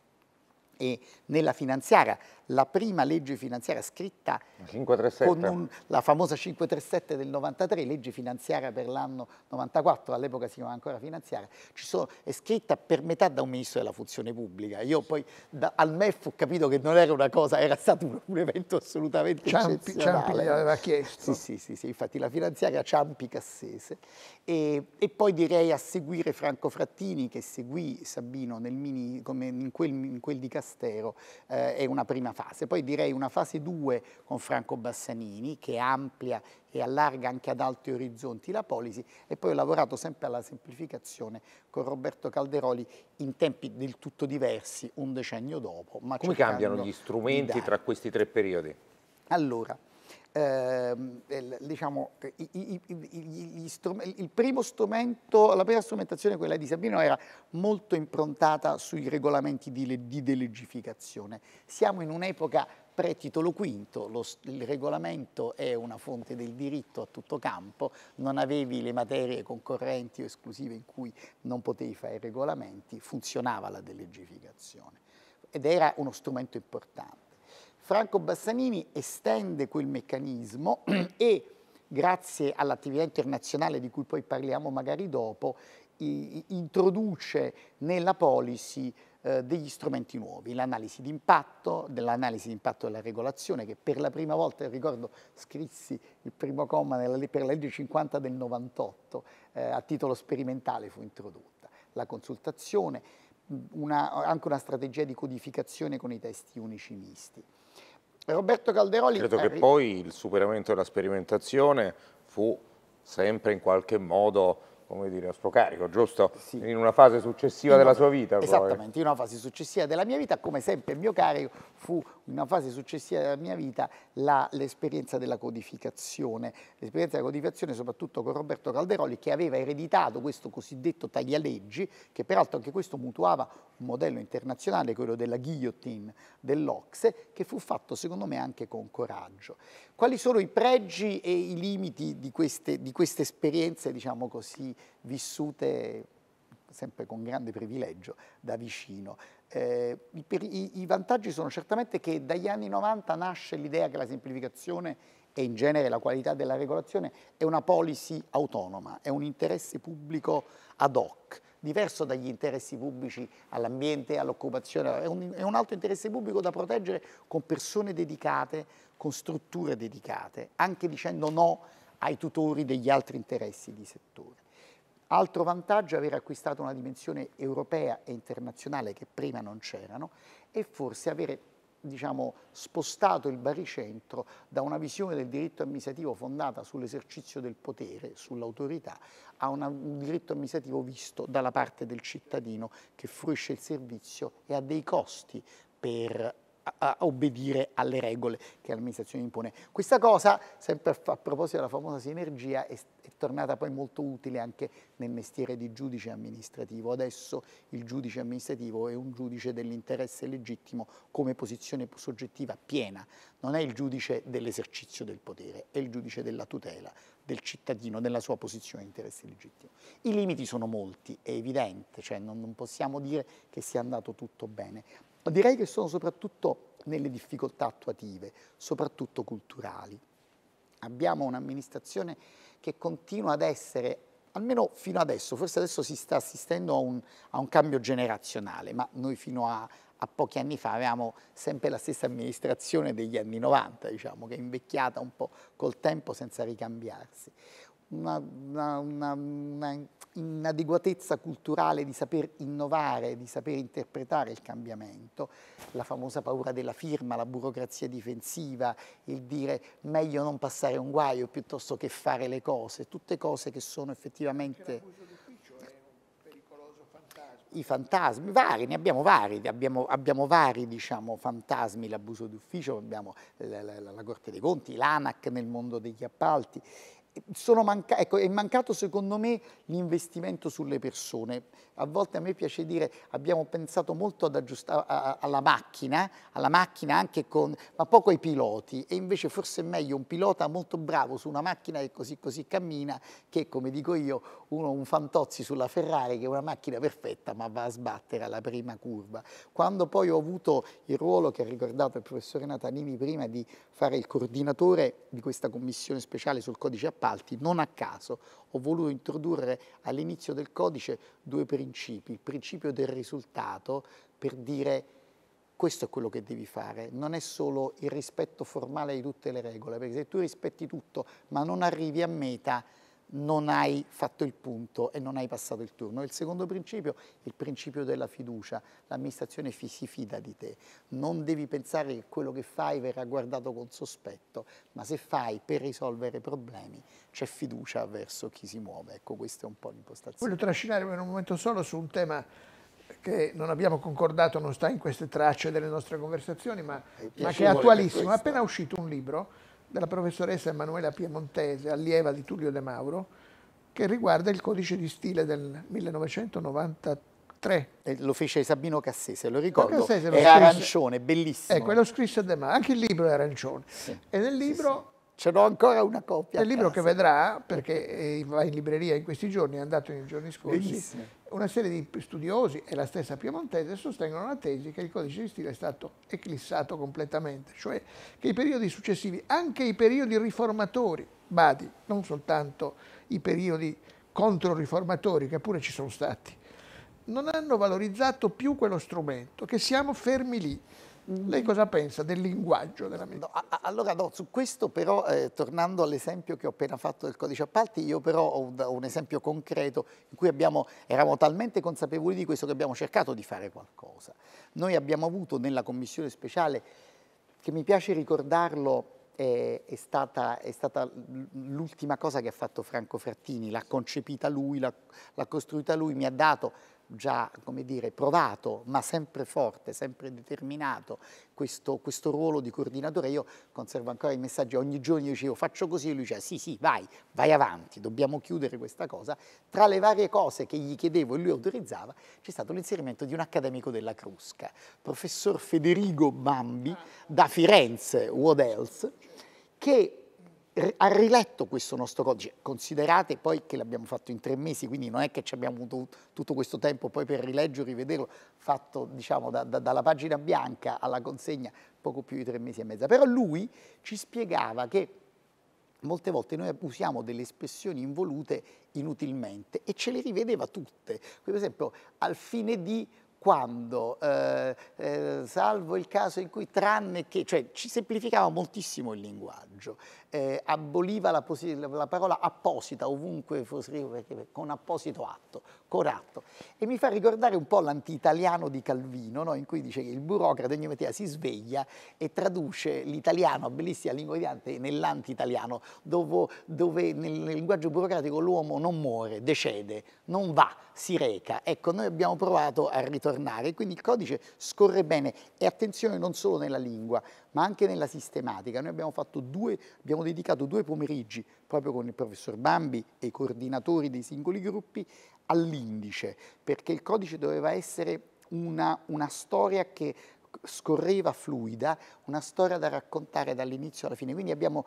e nella finanziaria, la prima legge finanziaria scritta 537. con un, la famosa 537 del 93, legge finanziaria per l'anno 94, all'epoca si chiamava ancora finanziaria, sono, è scritta per metà da un ministro della funzione pubblica. Io poi da, al MEF ho capito che non era una cosa, era stato un, un evento assolutamente Ciampi, eccezionale. Ciampi l'aveva chiesto. Sì, sì, sì, sì, infatti la finanziaria Ciampi Cassese. E, e, poi direi a seguire Franco Frattini che seguì Sabino mini, in, quel, in quel di Cassese Trastero eh, è una prima fase. Poi direi una fase 2 con Franco Bassanini che amplia e allarga anche ad alti orizzonti la policy e poi ho lavorato sempre alla semplificazione con Roberto Calderoli in tempi del tutto diversi un decennio dopo. Come cambiano gli strumenti tra questi tre periodi? Allora, ehm, diciamo, i, i, i, il primo strumento, la prima strumentazione, quella di Sabino, era molto improntata sui regolamenti di, di delegificazione. Siamo in un'epoca pre-titolo V, lo, il regolamento è una fonte del diritto a tutto campo, non avevi le materie concorrenti o esclusive in cui non potevi fare i regolamenti, funzionava la delegificazione ed era uno strumento importante. Franco Bassanini estende quel meccanismo e grazie all'attività internazionale di cui poi parliamo magari dopo, introduce nella policy eh, degli strumenti nuovi, l'analisi d'impatto, dell'analisi di della regolazione che per la prima volta, ricordo, scrissi il primo comma della, per la legge 50 del 98, eh, a titolo sperimentale fu introdotta, la consultazione, una, anche una strategia di codificazione con i testi unici misti. Roberto Calderoli... Credo che poi il superamento della sperimentazione fu sempre in qualche modo come dire, a suo carico, giusto? Sì. In una fase successiva in della una, sua vita. Esattamente, poi. in una fase successiva della mia vita, come sempre il mio carico fu in una fase successiva della mia vita l'esperienza della codificazione, l'esperienza della codificazione soprattutto con Roberto Calderoli che aveva ereditato questo cosiddetto taglialeggi, che peraltro anche questo mutuava un modello internazionale, quello della guillotine dell'Ox, che fu fatto secondo me anche con coraggio. Quali sono i pregi e i limiti di queste, di queste esperienze, diciamo così, vissute sempre con grande privilegio da vicino? Eh, i, i, i, vantaggi sono certamente che dagli anni 90 nasce l'idea che la semplificazione e in genere la qualità della regolazione è una policy autonoma, è un interesse pubblico ad hoc, diverso dagli interessi pubblici all'ambiente, all'occupazione, è, è un altro interesse pubblico da proteggere con persone dedicate con strutture dedicate, anche dicendo no ai tutori degli altri interessi di settore. Altro vantaggio è aver acquistato una dimensione europea e internazionale che prima non c'erano e forse avere diciamo, spostato il baricentro da una visione del diritto amministrativo fondata sull'esercizio del potere, sull'autorità, a un diritto amministrativo visto dalla parte del cittadino che fruisce il servizio e ha dei costi per a obbedire alle regole che l'amministrazione impone. Questa cosa, sempre a proposito della famosa sinergia, è, è, tornata poi molto utile anche nel mestiere di giudice amministrativo. Adesso il giudice amministrativo è un giudice dell'interesse legittimo come posizione soggettiva piena, non è il giudice dell'esercizio del potere, è il giudice della tutela del cittadino, della sua posizione di interesse legittimo. I limiti sono molti, è evidente, cioè non, non possiamo dire che sia andato tutto bene, ma direi che sono soprattutto nelle difficoltà attuative, soprattutto culturali. Abbiamo un'amministrazione che continua ad essere, almeno fino adesso, forse adesso si sta assistendo a un, a un cambio generazionale, ma noi fino a, a pochi anni fa avevamo sempre la stessa amministrazione degli anni 90, diciamo, che è invecchiata un po' col tempo senza ricambiarsi una, una, una, una inadeguatezza culturale di saper innovare, di saper interpretare il cambiamento, la famosa paura della firma, la burocrazia difensiva, il dire meglio non passare un guaio piuttosto che fare le cose, tutte cose che sono effettivamente i fantasmi, vari, ne abbiamo vari, abbiamo, abbiamo vari diciamo, fantasmi, l'abuso d'ufficio, abbiamo la, la, la, Corte dei Conti, l'ANAC nel mondo degli appalti Manca ecco, è mancato secondo me l'investimento sulle persone. A volte a me piace dire abbiamo pensato molto alla macchina, alla macchina con, ma poco ai piloti e invece forse è meglio un pilota molto bravo su una macchina che così così cammina che come dico io uno un fantozzi sulla Ferrari che è una macchina perfetta ma va a sbattere alla prima curva. Quando poi ho avuto il ruolo che ha ricordato il professore Natanini prima di fare il coordinatore di questa commissione speciale sul codice appalto appalti. Non a caso ho voluto introdurre all'inizio del codice due principi. Il principio del risultato per dire questo è quello che devi fare, non è solo il rispetto formale di tutte le regole, perché se tu rispetti tutto ma non arrivi a meta non hai fatto il punto e non hai passato il turno. Il secondo principio è il principio della fiducia. L'amministrazione si fida di te. Non devi pensare che quello che fai verrà guardato con sospetto, ma se fai per risolvere problemi c'è fiducia verso chi si muove. Ecco, questa è un po' l'impostazione. Voglio trascinarmi in un momento solo su un tema che non abbiamo concordato, non sta in queste tracce delle nostre conversazioni, ma, eh, ma che è attualissimo. È appena uscito un libro della professoressa Emanuela Piemontese, allieva di Tullio De Mauro, che riguarda il codice di stile del 1993. E lo fece Sabino Cassese, lo ricordo, Cassese lo era scrisse. arancione, bellissimo. Ecco, eh, lo scrisse De Mauro, anche il libro è arancione. Sì. E nel libro... Sì, sì. Ce l'ho ancora una copia. È il libro che vedrà, perché eh, va in libreria in questi giorni, è andato nei giorni scorsi, Bellissimo. Una serie di studiosi e la stessa Piemontese sostengono la tesi che il codice di stile è stato eclissato completamente, cioè che i periodi successivi, anche i periodi riformatori, badi, non soltanto i periodi controriformatori che pure ci sono stati, non hanno valorizzato più quello strumento, che siamo fermi lì. Mm-hmm. Lei cosa pensa del linguaggio della medicina? No, allora no, su questo però, eh, tornando all'esempio che ho appena fatto del codice appalti, io però ho un, un esempio concreto in cui abbiamo, eravamo talmente consapevoli di questo che abbiamo cercato di fare qualcosa. Noi abbiamo avuto nella commissione speciale, che mi piace ricordarlo, è, è stata, stata l'ultima cosa che ha fatto Franco Frattini, l'ha concepita lui, l'ha costruita lui, mi ha dato già come dire, provato, ma sempre forte, sempre determinato, questo, questo, ruolo di coordinatore. Io conservo ancora i messaggi, ogni giorno io dicevo faccio così, e lui diceva sì, sì, vai, vai avanti, dobbiamo chiudere questa cosa. Tra le varie cose che gli chiedevo e lui autorizzava, c'è stato l'inserimento di un accademico della Crusca, professor Federico Bambi, ah. da Firenze, what else, che ha riletto questo nostro codice, considerate poi che l'abbiamo fatto in tre mesi, quindi non è che ci abbiamo avuto tutto questo tempo poi per rileggere, rivederlo, fatto diciamo da, da, dalla pagina bianca alla consegna poco più di tre mesi e mezzo. però lui ci spiegava che molte volte noi usiamo delle espressioni involute inutilmente e ce le rivedeva tutte, per esempio al fine di quando, eh, eh, salvo il caso in cui tranne che, cioè ci semplificava moltissimo il linguaggio eh, aboliva la, la, parola apposita ovunque fosse perché, con apposito atto, coratto. E mi fa ricordare un po' l'anti-italiano di Calvino, no? in cui dice che il burocrate ogni mattina si sveglia e traduce l'italiano bellissima lingua italiana nell'anti-italiano, dove, dove nel, nel, linguaggio burocratico l'uomo non muore, decede, non va, si reca. Ecco, noi abbiamo provato a ritornare, quindi il codice scorre bene e attenzione non solo nella lingua, ma anche nella sistematica. Noi abbiamo, due, abbiamo dedicato due pomeriggi proprio con il professor Bambi e i coordinatori dei singoli gruppi all'indice, perché il codice doveva essere una, una storia che scorreva fluida, una storia da raccontare dall'inizio alla fine. Quindi abbiamo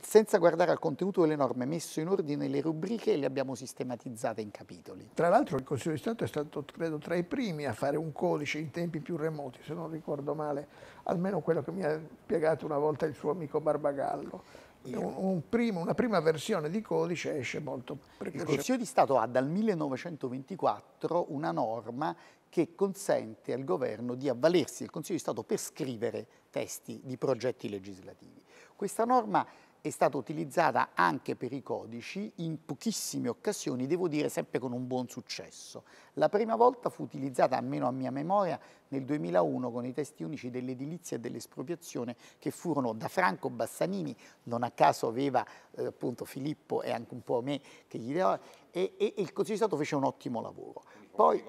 senza guardare al contenuto delle norme, messo in ordine le rubriche e le abbiamo sistematizzate in capitoli. Tra l'altro il Consiglio di Stato è stato, credo, tra i primi a fare un codice in tempi più remoti, se non ricordo male, almeno quello che mi ha spiegato una volta il suo amico Barbagallo. Un, un primo, una prima versione di codice esce molto precoce. Il Consiglio di Stato ha dal 1924 una norma che consente al governo di avvalersi del Consiglio di Stato per scrivere testi di progetti legislativi. Questa norma è stata utilizzata anche per i codici in pochissime occasioni, devo dire sempre con un buon successo. La prima volta fu utilizzata, almeno a mia memoria, nel 2001 con i testi unici dell'edilizia e dell'espropriazione che furono da Franco Bassanini, non a caso aveva eh, appunto Filippo e anche un po' me che gli dava, e, e, e il Consiglio di Stato fece un ottimo lavoro. Poi,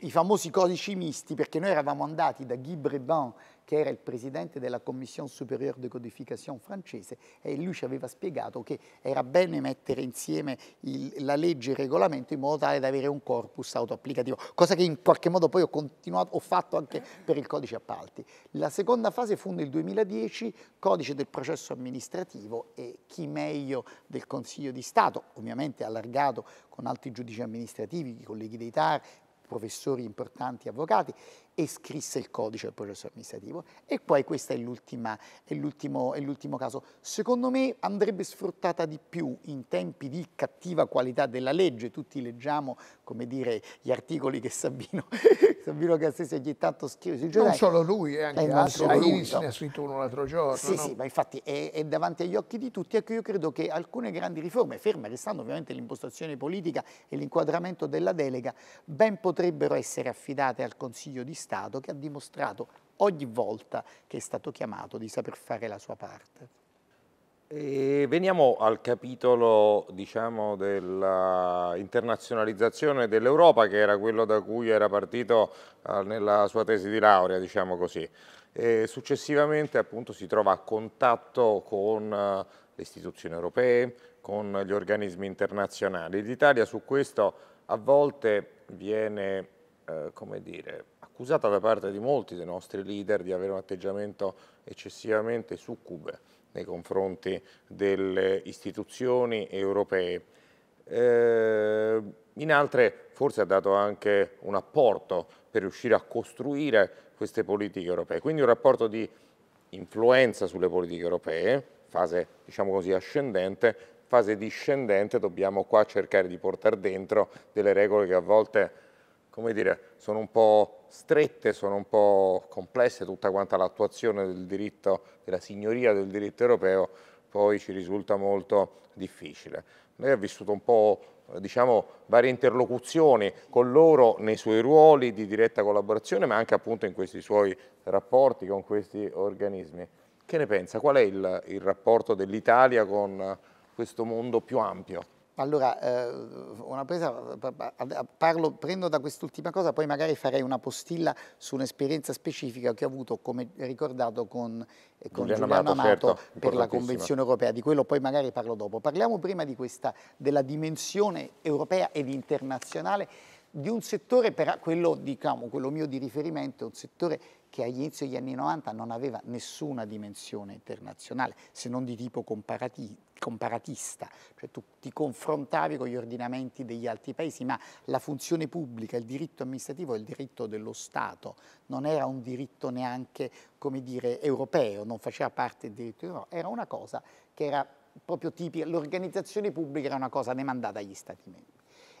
i famosi codici misti, perché noi eravamo andati da Guy Breban, che era il presidente della Commissione Supérieure de Codification francese, e lui ci aveva spiegato che era bene mettere insieme il, la legge e il regolamento in modo tale da avere un corpus autoapplicativo, cosa che in qualche modo poi ho, ho fatto anche per il codice appalti. La seconda fase fu nel 2010, codice del processo amministrativo e chi meglio del Consiglio di Stato, ovviamente allargato con altri giudici amministrativi, i colleghi dei TAR, professori importanti, avvocati, e scrisse il codice del processo amministrativo. E poi questo è, l'ultimo, caso. Secondo me andrebbe sfruttata di più in tempi di cattiva qualità della legge. Tutti leggiamo, come dire, gli articoli che Sabino, Sabino Cassese ogni tanto scrive sui giornali. Non solo lui, eh, anche eh, altri. Ieri se ne ha scritto uno l'altro giorno. Sì, no? sì, ma infatti è, è, davanti agli occhi di tutti. Ecco, io credo che alcune grandi riforme, ferme restando ovviamente l'impostazione politica e l'inquadramento della delega, ben potrebbero essere affidate al Consiglio di Stato Stato che ha dimostrato ogni volta che è stato chiamato di saper fare la sua parte. E veniamo al capitolo diciamo, dell'internazionalizzazione dell'Europa che era quello da cui era partito eh, nella sua tesi di laurea, diciamo così. E successivamente appunto, si trova a contatto con eh, le istituzioni europee, con gli organismi internazionali. L'Italia su questo a volte viene, eh, come dire, accusata da parte di molti dei nostri leader di avere un atteggiamento eccessivamente succube nei confronti delle istituzioni europee. Eh, in altre forse ha dato anche un apporto per riuscire a costruire queste politiche europee. Quindi un rapporto di influenza sulle politiche europee, fase diciamo così ascendente, fase discendente dobbiamo qua cercare di portare dentro delle regole che a volte come dire, sono un po' strette, sono un po' complesse tutta quanta l'attuazione del diritto, della signoria del diritto europeo, poi ci risulta molto difficile. Lei ha vissuto un po' diciamo, varie interlocuzioni con loro nei suoi ruoli di diretta collaborazione, ma anche appunto in questi suoi rapporti con questi organismi. Che ne pensa? Qual è il, il rapporto dell'Italia con questo mondo più ampio? Allora, eh, una presa, parlo, prendo da quest'ultima cosa, poi magari farei una postilla su un'esperienza specifica che ho avuto, come ricordato, con, eh, con Giuliano, Giuliano Amato, certo, per la Convenzione europea, di quello poi magari parlo dopo. Parliamo prima di questa, della dimensione europea ed internazionale di un settore, per, quello, diciamo, quello mio di riferimento, un settore che agli degli anni 90 non aveva nessuna dimensione internazionale, se non di tipo comparati, comparatista, cioè tu ti confrontavi con gli ordinamenti degli altri paesi, ma la funzione pubblica, il diritto amministrativo e il diritto dello Stato, non era un diritto neanche, come dire, europeo, non faceva parte del diritto europeo, era una cosa che era proprio tipica, l'organizzazione pubblica era una cosa demandata agli Stati membri.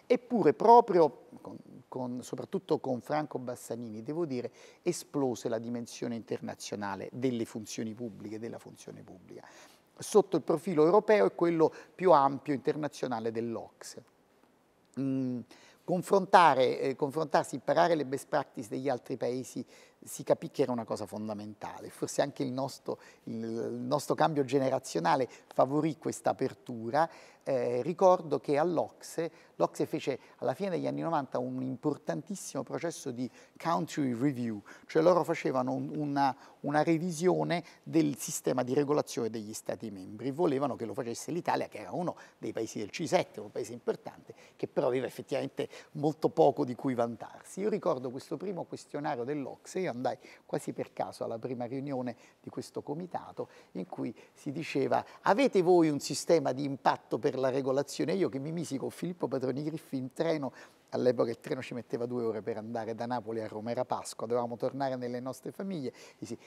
Eppure proprio, con, soprattutto con Franco Bassanini, devo dire, esplose la dimensione internazionale delle funzioni pubbliche, della funzione pubblica, sotto il profilo europeo e quello più ampio internazionale dell'Ox. Mm, eh, confrontarsi, imparare le best practice degli altri paesi si capì che era una cosa fondamentale. Forse anche il nostro, il nostro cambio generazionale favorì questa apertura. Eh, ricordo che all'Ocse, l'Ocse fece alla fine degli anni 90 un importantissimo processo di country review, cioè loro facevano un, una, una revisione del sistema di regolazione degli Stati membri. Volevano che lo facesse l'Italia, che era uno dei paesi del c 7 un paese importante, che però aveva effettivamente molto poco di cui vantarsi. Io ricordo questo primo questionario dell'Ocse, io andai quasi per caso alla prima riunione di questo comitato in cui si diceva avete voi un sistema di impatto per la regolazione? Io che mi misi con Filippo Padroni Griffi in treno All'epoca il treno ci metteva due ore per andare da Napoli a Roma, era Pasqua, dovevamo tornare nelle nostre famiglie. Dici,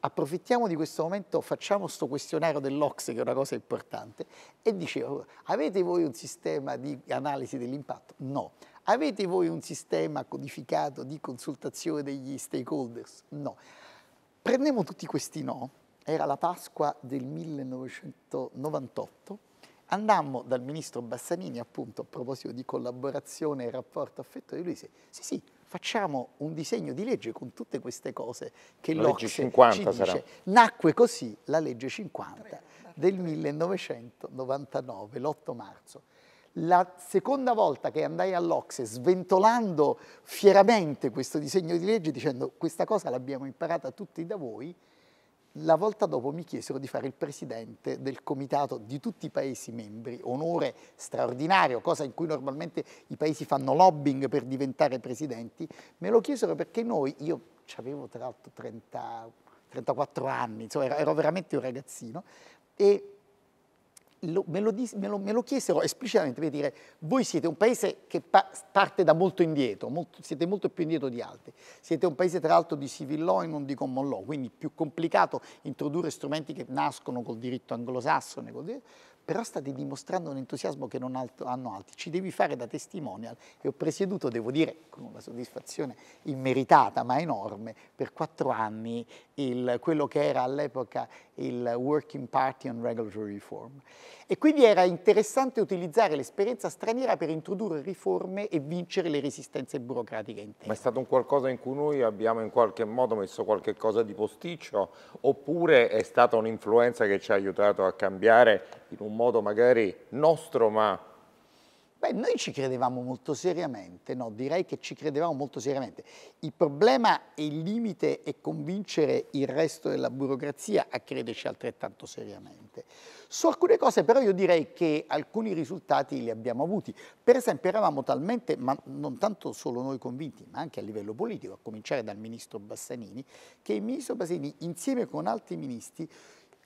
approfittiamo di questo momento, facciamo questo questionario dell'Ox, che è una cosa importante, e dicevo, avete voi un sistema di analisi dell'impatto? No. Avete voi un sistema codificato di consultazione degli stakeholders? No. Prendiamo tutti questi no, era la Pasqua del 1998, andammo dal ministro Bassanini appunto a proposito di collaborazione e rapporto affetto di lui, sì sì, facciamo un disegno di legge con tutte queste cose che l'Ocse 50 ci dice. Sarà. Nacque così la legge 50 del 1999, l'8 marzo. La seconda volta che andai all'Ocse sventolando fieramente questo disegno di legge dicendo questa cosa l'abbiamo imparata tutti da voi, la volta dopo mi chiesero di fare il presidente del comitato di tutti i paesi membri, onore straordinario, cosa in cui normalmente i paesi fanno lobbying per diventare presidenti, me lo chiesero perché noi, io avevo tra l'altro 34 anni, insomma ero, veramente un ragazzino, e lo, me, lo dis, me, lo, me, lo chiesero esplicitamente per dire voi siete un paese che pa parte da molto indietro, molto, siete molto più indietro di altri, siete un paese tra l'altro di civil law e non di common law, quindi più complicato introdurre strumenti che nascono col diritto anglosassone, col diritto, però state dimostrando un entusiasmo che non alto, hanno altri, ci devi fare da testimonial e ho presieduto, devo dire, con una soddisfazione immeritata ma enorme, per quattro anni il, quello che era all'epoca il Working Party on Regulatory Reform. E quindi era interessante utilizzare l'esperienza straniera per introdurre riforme e vincere le resistenze burocratiche interne. Ma è stato un qualcosa in cui noi abbiamo in qualche modo messo qualche cosa di posticcio oppure è stata un'influenza che ci ha aiutato a cambiare in un modo magari nostro ma Beh, noi ci credevamo molto seriamente, no, direi che ci credevamo molto seriamente. Il problema e il limite è convincere il resto della burocrazia a crederci altrettanto seriamente. Su alcune cose però io direi che alcuni risultati li abbiamo avuti. Per esempio eravamo talmente, ma non tanto solo noi convinti, ma anche a livello politico, a cominciare dal ministro Bassanini, che il ministro Bassanini insieme con altri ministri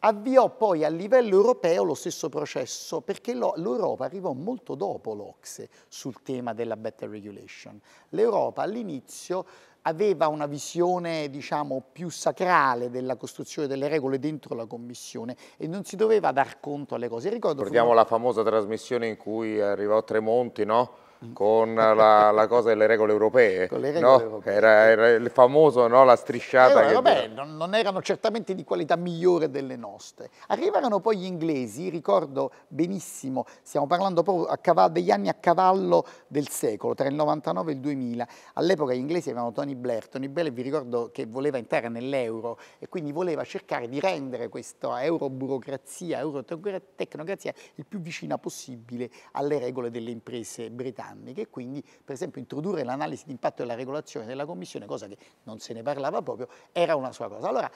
avviò poi a livello europeo lo stesso processo perché l'Europa arrivò molto dopo l'Ocse sul tema della better regulation. L'Europa all'inizio aveva una visione diciamo, più sacrale della costruzione delle regole dentro la Commissione e non si doveva dar conto alle cose. Ricordo Ricordiamo fu... la famosa trasmissione in cui arrivò Tremonti, no? con la, la, cosa delle regole europee, regole no? europee. Era, era, il famoso no? la strisciata. Allora, eh, vabbè, non, non, erano certamente di qualità migliore delle nostre. Arrivarono poi gli inglesi, ricordo benissimo, stiamo parlando proprio cavallo, degli anni a cavallo del secolo, tra il 99 e il 2000. All'epoca gli inglesi avevano Tony Blair, Tony Blair vi ricordo che voleva entrare nell'euro e quindi voleva cercare di rendere questa euroburocrazia, eurotecnocrazia il più vicina possibile alle regole delle imprese britanniche dinamiche e quindi per esempio introdurre l'analisi di impatto della regolazione della Commissione, cosa che non se ne parlava proprio, era una sua cosa. Allora,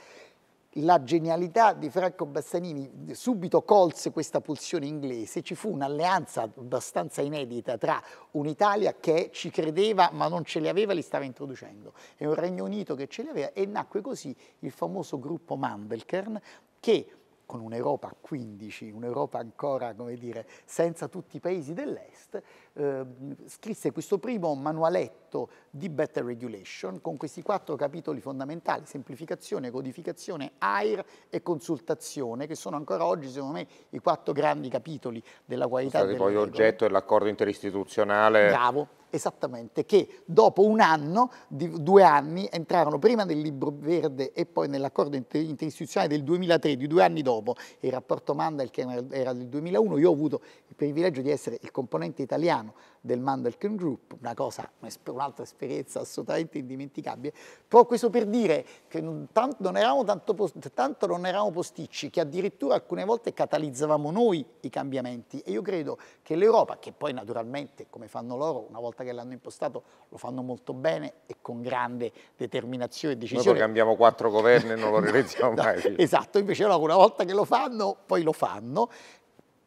la genialità di Franco Bassanini subito colse questa pulsione inglese, ci fu un'alleanza abbastanza inedita tra un'Italia che ci credeva ma non ce li aveva, li stava introducendo, e un Regno Unito che ce li aveva e nacque così il famoso gruppo Mandelkern che con un'Europa a 15, un'Europa ancora, come dire, senza tutti i paesi dell'Est, Ehm, scrisse questo primo manualetto di Better Regulation con questi quattro capitoli fondamentali, semplificazione, codificazione, AIR e consultazione, che sono ancora oggi secondo me i quattro grandi capitoli della qualità delle poi oggetto dell'accordo interistituzionale. Bravo, esattamente, che dopo un anno, due anni, entrarono prima nel Libro Verde e poi nell'accordo interistituzionale del 2003, di due anni dopo, il rapporto Mandel che era del 2001, io ho avuto il privilegio di essere il componente italiano italiano del Mandelkern Group, una cosa, un'altra esperienza assolutamente indimenticabile, però questo per dire che non, tanto, non eravamo tanto, tanto non eravamo posticci, che addirittura alcune volte catalizzavamo noi i cambiamenti e io credo che l'Europa, che poi naturalmente come fanno loro, una volta che l'hanno impostato lo fanno molto bene e con grande determinazione e decisione. Noi poi cambiamo quattro governi e non lo rileggiamo no, mai. Esatto, invece loro una volta che lo fanno, poi lo fanno,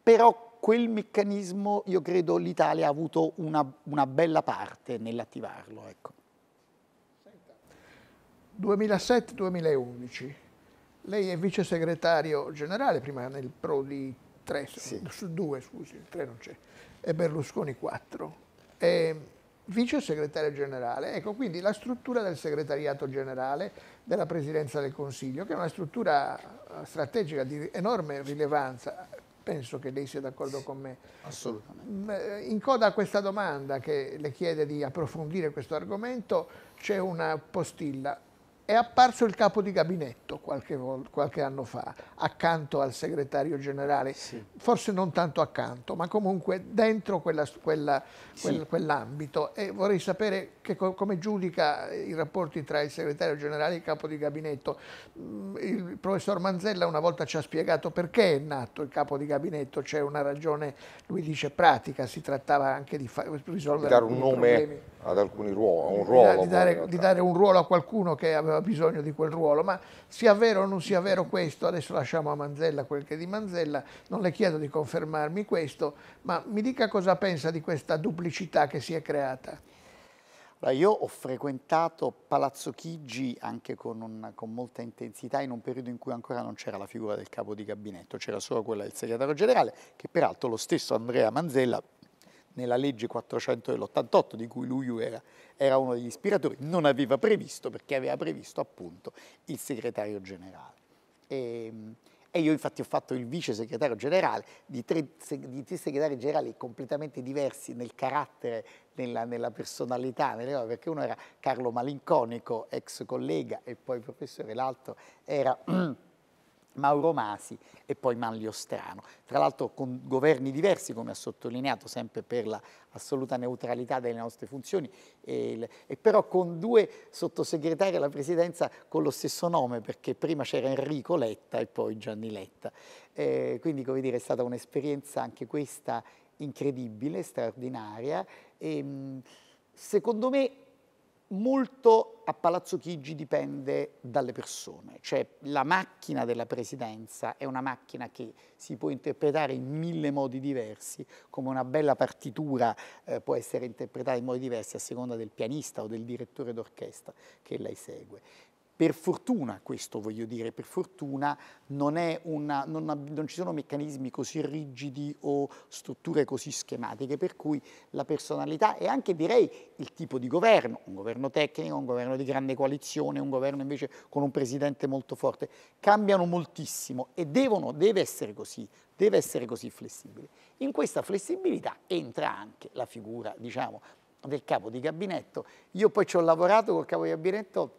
però quel meccanismo io credo l'Italia ha avuto una, una bella parte nell'attivarlo. Ecco. 2007-2011, lei è vice segretario generale, prima nel Prodi 3, sì. su 2 scusi, il 3 non c'è, e Berlusconi 4. E vice segretario generale, ecco quindi la struttura del segretariato generale della Presidenza del Consiglio, che è una struttura eh, strategica di enorme rilevanza, penso che lei sia d'accordo con me. Assolutamente. Mm, eh, in coda a questa domanda che le chiede di approfondire questo argomento c'è una postilla è apparso il capo di gabinetto qualche, qualche anno fa, accanto al segretario generale, sì. forse non tanto accanto, ma comunque dentro quell'ambito. Sì. Quell e vorrei sapere che, come giudica i rapporti tra il segretario generale e il capo di gabinetto. Mm, il professor Manzella una volta ci ha spiegato perché è nato il capo di gabinetto, c'è una ragione, lui dice pratica, si trattava anche di risolvere... Dare un nome... Problemi ad alcuni ruoli, un ruolo. Di dare, di dare, un ruolo a qualcuno che aveva bisogno di quel ruolo, ma sia vero o non sia vero questo, adesso lasciamo a Manzella quel che è di Manzella, non le chiedo di confermarmi questo, ma mi dica cosa pensa di questa duplicità che si è creata. Allora, io ho frequentato Palazzo Chigi anche con, un, con molta intensità in un periodo in cui ancora non c'era la figura del capo di gabinetto, c'era solo quella del segretario generale, che peraltro lo stesso Andrea Manzella nella legge 400 dell'88 di cui lui era, era, uno degli ispiratori, non aveva previsto perché aveva previsto appunto il segretario generale. E, ehm, e io infatti ho fatto il vice segretario generale di tre, di tre segretari generali completamente diversi nel carattere, nella, nella personalità, perché uno era Carlo Malinconico, ex collega e poi professore, l'altro era... Mauro Masi e poi Manlio Strano. Tra l'altro con governi diversi, come ha sottolineato, sempre per l'assoluta la neutralità delle nostre funzioni, e, e però con due sottosegretari alla presidenza con lo stesso nome, perché prima c'era Enrico Letta e poi Gianni Letta. Eh, quindi, come dire, è stata un'esperienza anche questa incredibile, straordinaria. E, secondo me molto a Palazzo Chigi dipende dalle persone, cioè la macchina della presidenza è una macchina che si può interpretare in mille modi diversi, come una bella partitura eh, può essere interpretata in modi diversi a seconda del pianista o del direttore d'orchestra che la esegue. Per fortuna, questo voglio dire, per fortuna non, una, non, non, ci sono meccanismi così rigidi o strutture così schematiche, per cui la personalità e anche direi il tipo di governo, un governo tecnico, un governo di grande coalizione, un governo invece con un presidente molto forte, cambiano moltissimo e devono, deve essere così, deve essere così flessibile. In questa flessibilità entra anche la figura, diciamo, del capo di gabinetto. Io poi ci ho lavorato col capo di gabinetto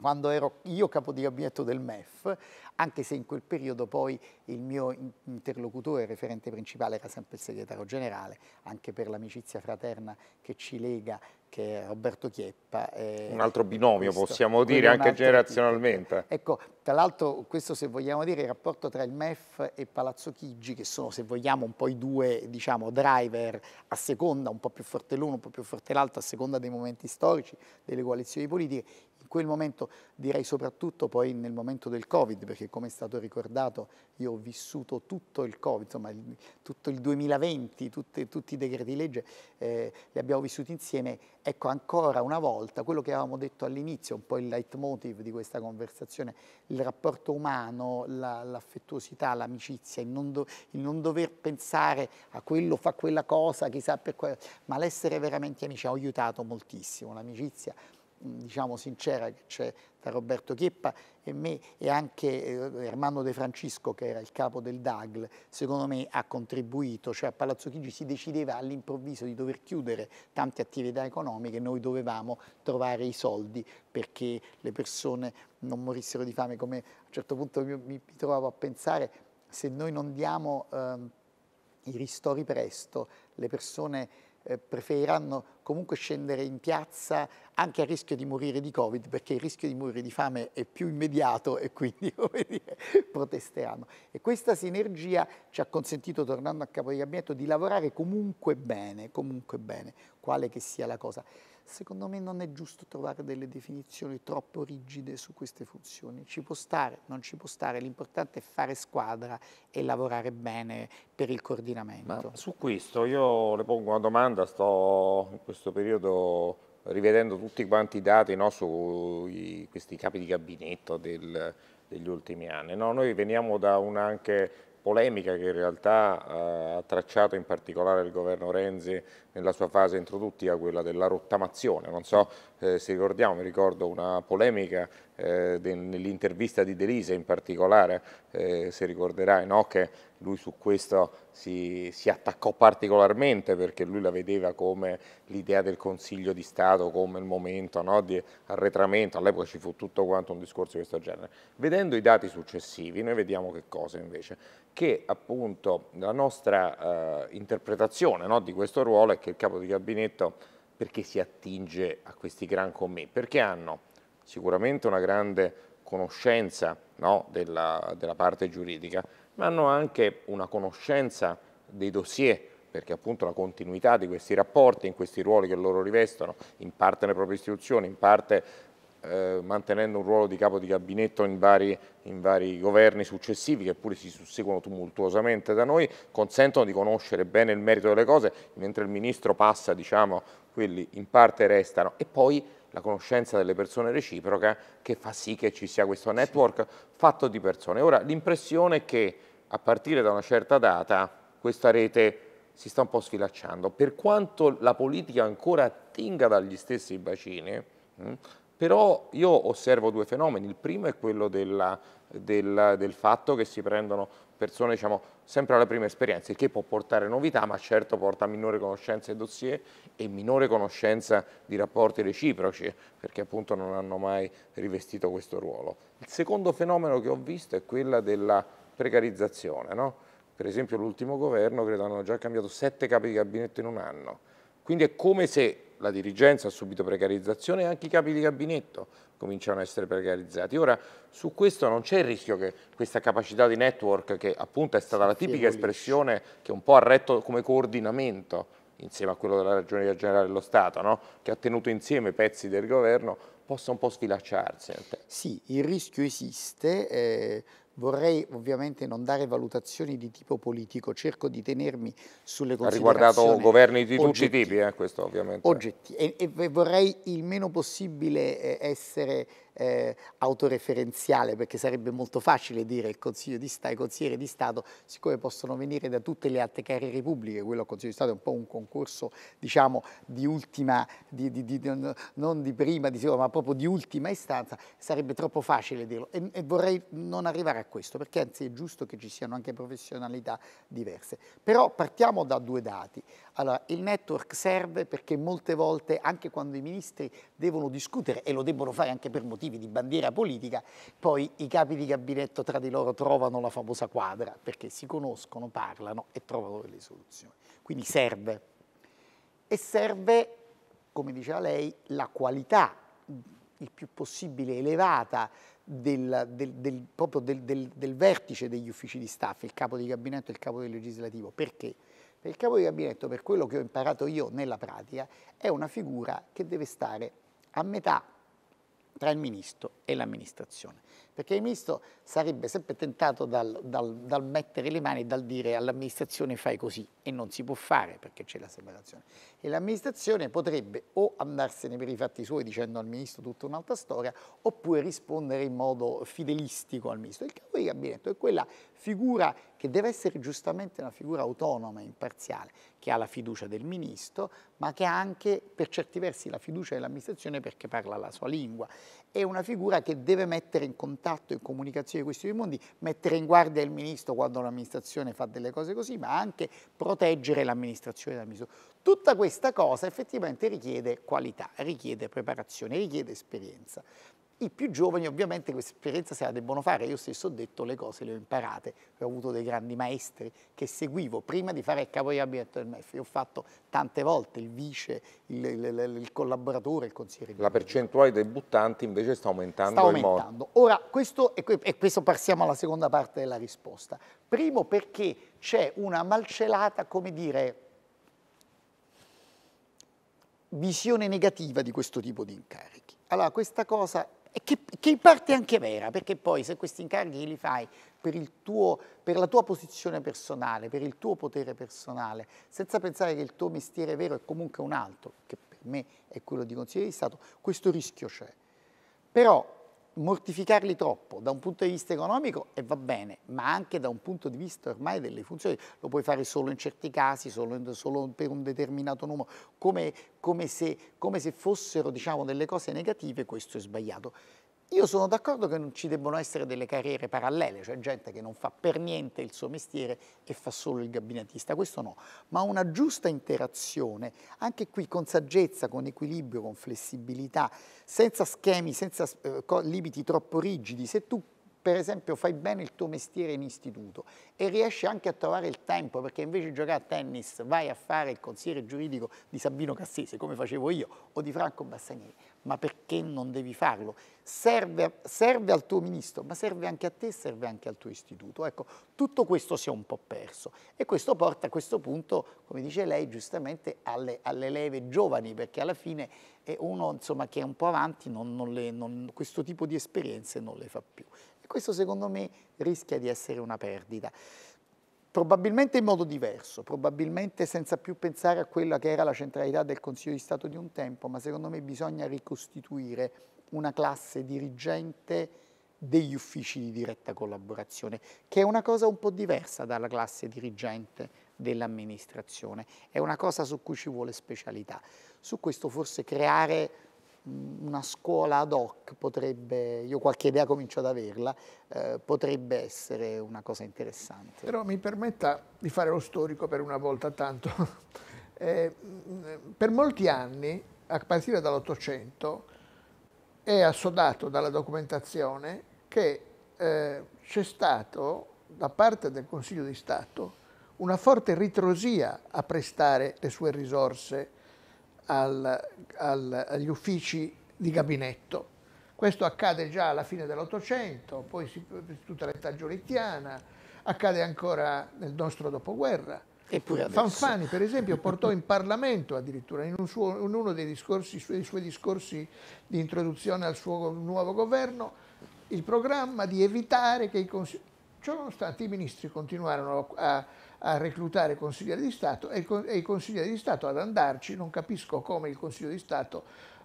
quando ero io capo di gabinetto del MEF, anche se in quel periodo poi il mio interlocutore, il referente principale, era sempre il segretario generale, anche per l'amicizia fraterna che ci lega, che è Roberto Chieppa. Eh, un altro binomio, questo, possiamo dire, anche generazionalmente. Tipo. Ecco, tra l'altro questo se vogliamo dire il rapporto tra il MEF e Palazzo Chigi, che sono se vogliamo un po' i due diciamo, driver a seconda, un po' più forte l'uno, un po' più forte l'altro, a seconda dei momenti storici, delle coalizioni politiche, in quel momento, direi soprattutto poi nel momento del Covid, perché come è stato ricordato io ho vissuto tutto il Covid, insomma il, tutto il 2020, tutte, tutti i decreti legge eh, li abbiamo vissuti insieme. Ecco, ancora una volta, quello che avevamo detto all'inizio, un po' il leitmotiv di questa conversazione, il rapporto umano, l'affettuosità, l'amicizia, il, il non, dover pensare a quello fa quella cosa, chissà per quale, ma l'essere veramente amici ha aiutato moltissimo, l'amicizia diciamo sincera che c'è tra Roberto Chieppa e me e anche eh, Ermanno De Francisco che era il capo del DAGL secondo me ha contribuito, cioè a Palazzo Chigi si decideva all'improvviso di dover chiudere tante attività economiche, noi dovevamo trovare i soldi perché le persone non morissero di fame come a un certo punto mi, mi trovavo a pensare se noi non diamo eh, i ristori presto, le persone eh, preferiranno comunque scendere in piazza anche a rischio di morire di Covid, perché il rischio di morire di fame è più immediato e quindi dire, protesteranno. E questa sinergia ci ha consentito, tornando a capo di gabinetto, di lavorare comunque bene, comunque bene, quale che sia la cosa secondo me non è giusto trovare delle definizioni troppo rigide su queste funzioni. Ci può stare, non ci può stare, l'importante è fare squadra e lavorare bene per il coordinamento. Ma su questo io le pongo una domanda, sto in questo periodo rivedendo tutti quanti i dati no, su questi capi di gabinetto del, degli ultimi anni. No, noi veniamo da un'anche polemica che in realtà eh, ha tracciato in particolare il governo Renzi nella sua fase introduttiva quella della rottamazione. Non so eh, se ricordiamo, mi ricordo una polemica eh, nell'intervista di Delise in particolare, eh, se ricorderai, no? che lui su questo si, si, attaccò particolarmente perché lui la vedeva come l'idea del Consiglio di Stato, come il momento no? di arretramento, all'epoca ci fu tutto quanto un discorso di questo genere. Vedendo i dati successivi noi vediamo che cosa invece? Che appunto la nostra eh, interpretazione no? di questo ruolo è che anche il capo di gabinetto perché si attinge a questi gran commè, perché hanno sicuramente una grande conoscenza no, della, della, parte giuridica, ma hanno anche una conoscenza dei dossier, perché appunto la continuità di questi rapporti, in questi ruoli che loro rivestono, in parte nelle proprie istituzioni, in parte eh, mantenendo un ruolo di capo di gabinetto in vari, in vari, governi successivi che pure si susseguono tumultuosamente da noi, consentono di conoscere bene il merito delle cose, mentre il ministro passa, diciamo, quelli in parte restano e poi la conoscenza delle persone reciproca che fa sì che ci sia questo network sì. fatto di persone. Ora, l'impressione è che a partire da una certa data questa rete si sta un po' sfilacciando. Per quanto la politica ancora attinga dagli stessi bacini, mh, hm, però io osservo due fenomeni, il primo è quello della, del, del, fatto che si prendono persone diciamo, sempre alla prima esperienza, il che può portare novità, ma certo porta a minore conoscenza dei dossier e minore conoscenza di rapporti reciproci, perché appunto non hanno mai rivestito questo ruolo. Il secondo fenomeno che ho visto è quello della precarizzazione. No? Per esempio l'ultimo governo credo hanno già cambiato sette capi di gabinetto in un anno, quindi è come se la dirigenza ha subito precarizzazione e anche i capi di gabinetto cominciano a essere precarizzati. Ora, su questo non c'è il rischio che questa capacità di network, che appunto è stata la tipica espressione che un po' ha retto come coordinamento, insieme a quello della ragione Generale dello Stato, no? che ha tenuto insieme pezzi del governo, possa un po' sfilacciarsi. Sì, il rischio esiste, eh, vorrei ovviamente non dare valutazioni di tipo politico, cerco di tenermi sulle considerazioni Ha riguardato governi di tutti i tipi, eh, questo ovviamente. Oggetti, e, e vorrei il meno possibile eh, essere eh, autoreferenziale, perché sarebbe molto facile dire il Consiglio di Stato, i consiglieri di Stato, siccome possono venire da tutte le altre carriere pubbliche, quello al Consiglio di Stato è un po' un concorso, diciamo, di ultima, di, di, di, non di prima, di, ma proprio di ultima istanza, sarebbe troppo facile dirlo. E, e vorrei non arrivare a questo, perché anzi è giusto che ci siano anche professionalità diverse. Però partiamo da due dati. Allora, il network serve perché molte volte, anche quando i ministri devono discutere, e lo debbono fare anche per motivi di bandiera politica, poi i capi di gabinetto tra di loro trovano la famosa quadra, perché si conoscono, parlano e trovano delle soluzioni. Quindi serve. E serve, come diceva lei, la qualità il più possibile elevata del, del, del, proprio del vertice degli uffici di staff, il capo di gabinetto e il capo del legislativo. Perché? Perché il capo di gabinetto, per quello che ho imparato io nella pratica, è una figura che deve stare a metà tra il ministro e l'amministrazione perché il ministro sarebbe sempre tentato dal, dal, dal mettere le mani, e dal dire all'amministrazione fai così e non si può fare perché c'è la separazione. E l'amministrazione potrebbe o andarsene per i fatti suoi dicendo al ministro tutta un'altra storia oppure rispondere in modo fidelistico al ministro. Il capo di gabinetto è quella figura che deve essere giustamente una figura autonoma, imparziale, che ha la fiducia del ministro ma che ha anche per certi versi la fiducia dell'amministrazione perché parla la sua lingua è una figura che deve mettere in contatto, in comunicazione questi due mondi, mettere in guardia il ministro quando l'amministrazione fa delle cose così, ma anche proteggere l'amministrazione dal ministro. Tutta questa cosa effettivamente richiede qualità, richiede preparazione, richiede esperienza. I più giovani ovviamente questa esperienza se la debbono fare, io stesso ho detto le cose le ho imparate, ho avuto dei grandi maestri che seguivo prima di fare il capo di abitato del MEF, io ho fatto tante volte il vice, il, il, il collaboratore, il consigliere. La percentuale dei buttanti invece sta aumentando. Sta aumentando. Ora, questo, e questo passiamo alla seconda parte della risposta. Primo perché c'è una malcelata, come dire, visione negativa di questo tipo di incarichi. Allora, questa cosa che, che, in parte è anche vera, perché poi se questi incarichi li fai per, tuo, per, la tua posizione personale, per il tuo potere personale, senza pensare che il tuo mestiere vero è comunque un altro, che per me è quello di consigliere di Stato, questo rischio c'è. Però mortificarli troppo da un punto di vista economico e va bene, ma anche da un punto di vista ormai delle funzioni, lo puoi fare solo in certi casi, solo, in, solo per un determinato numero, come, come, se, come se fossero diciamo, delle cose negative, questo è sbagliato. Io sono d'accordo che non ci debbano essere delle carriere parallele, cioè gente che non fa per niente il suo mestiere e fa solo il gabinettista, questo no, ma una giusta interazione, anche qui con saggezza, con equilibrio, con flessibilità, senza schemi, senza eh, limiti troppo rigidi. Se tu per esempio fai bene il tuo mestiere in istituto e riesci anche a trovare il tempo perché invece di giocare a tennis vai a fare il consigliere giuridico di Sabino Cassese come facevo io o di Franco Bassanieri ma perché non devi farlo? Serve, serve, al tuo ministro, ma serve anche a te, serve anche al tuo istituto. Ecco, tutto questo si è un po' perso e questo porta a questo punto, come dice lei, giustamente alle, alle leve giovani, perché alla fine uno insomma, che è un po' avanti, non, non le, non, questo tipo di esperienze non le fa più. E questo secondo me rischia di essere una perdita probabilmente in modo diverso, probabilmente senza più pensare a quella che era la centralità del Consiglio di Stato di un tempo, ma secondo me bisogna ricostituire una classe dirigente degli uffici di diretta collaborazione, che è una cosa un po' diversa dalla classe dirigente dell'amministrazione, è una cosa su cui ci vuole specialità. Su questo forse creare una scuola ad hoc potrebbe, io qualche idea comincio ad averla, eh, potrebbe essere una cosa interessante. Però mi permetta di fare lo storico per una volta tanto. eh, per molti anni, a partire dall'Ottocento, è assodato dalla documentazione che eh, c'è stato da parte del Consiglio di Stato una forte ritrosia a prestare le sue risorse al, al, agli uffici di gabinetto. Questo accade già alla fine dell'Ottocento, poi si, tutta l'età giolittiana, accade ancora nel nostro dopoguerra. Fanfani, per esempio, portò in Parlamento addirittura, in, un suo, in uno dei, discorsi, dei suoi discorsi di introduzione al suo nuovo governo, il programma di evitare che i consiglieri Ciononostante i ministri continuarono a, a reclutare consiglieri di Stato e, e, i consiglieri di Stato ad andarci, non capisco come il Consiglio di Stato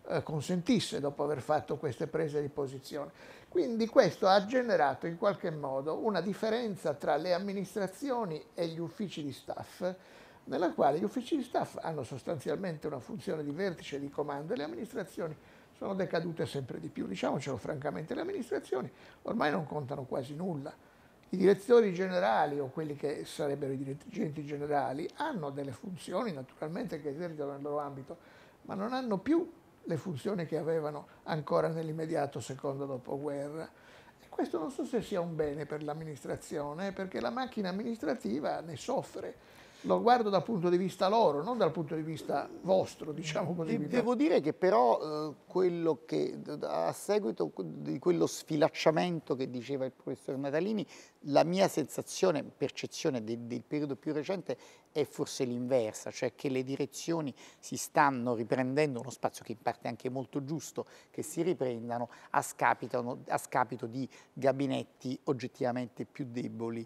eh, consentisse dopo aver fatto queste prese di posizione. Quindi questo ha generato in qualche modo una differenza tra le amministrazioni e gli uffici di staff nella quale gli uffici di staff hanno sostanzialmente una funzione di vertice di comando e le amministrazioni sono decadute sempre di più. Diciamocelo francamente, le amministrazioni ormai non contano quasi nulla. I direttori generali o quelli che sarebbero i dirigenti generali hanno delle funzioni naturalmente che esercitano nel loro ambito, ma non hanno più le funzioni che avevano ancora nell'immediato secondo dopoguerra. E questo non so se sia un bene per l'amministrazione, perché la macchina amministrativa ne soffre lo guardo dal punto di vista loro, non dal punto di vista vostro, diciamo così. Devo dire che però eh, che, a seguito di quello sfilacciamento che diceva il professor Natalini, la mia sensazione, percezione de, del periodo più recente è forse l'inversa, cioè che le direzioni si stanno riprendendo, uno spazio che in parte è anche molto giusto che si riprendano a a scapito di gabinetti oggettivamente più deboli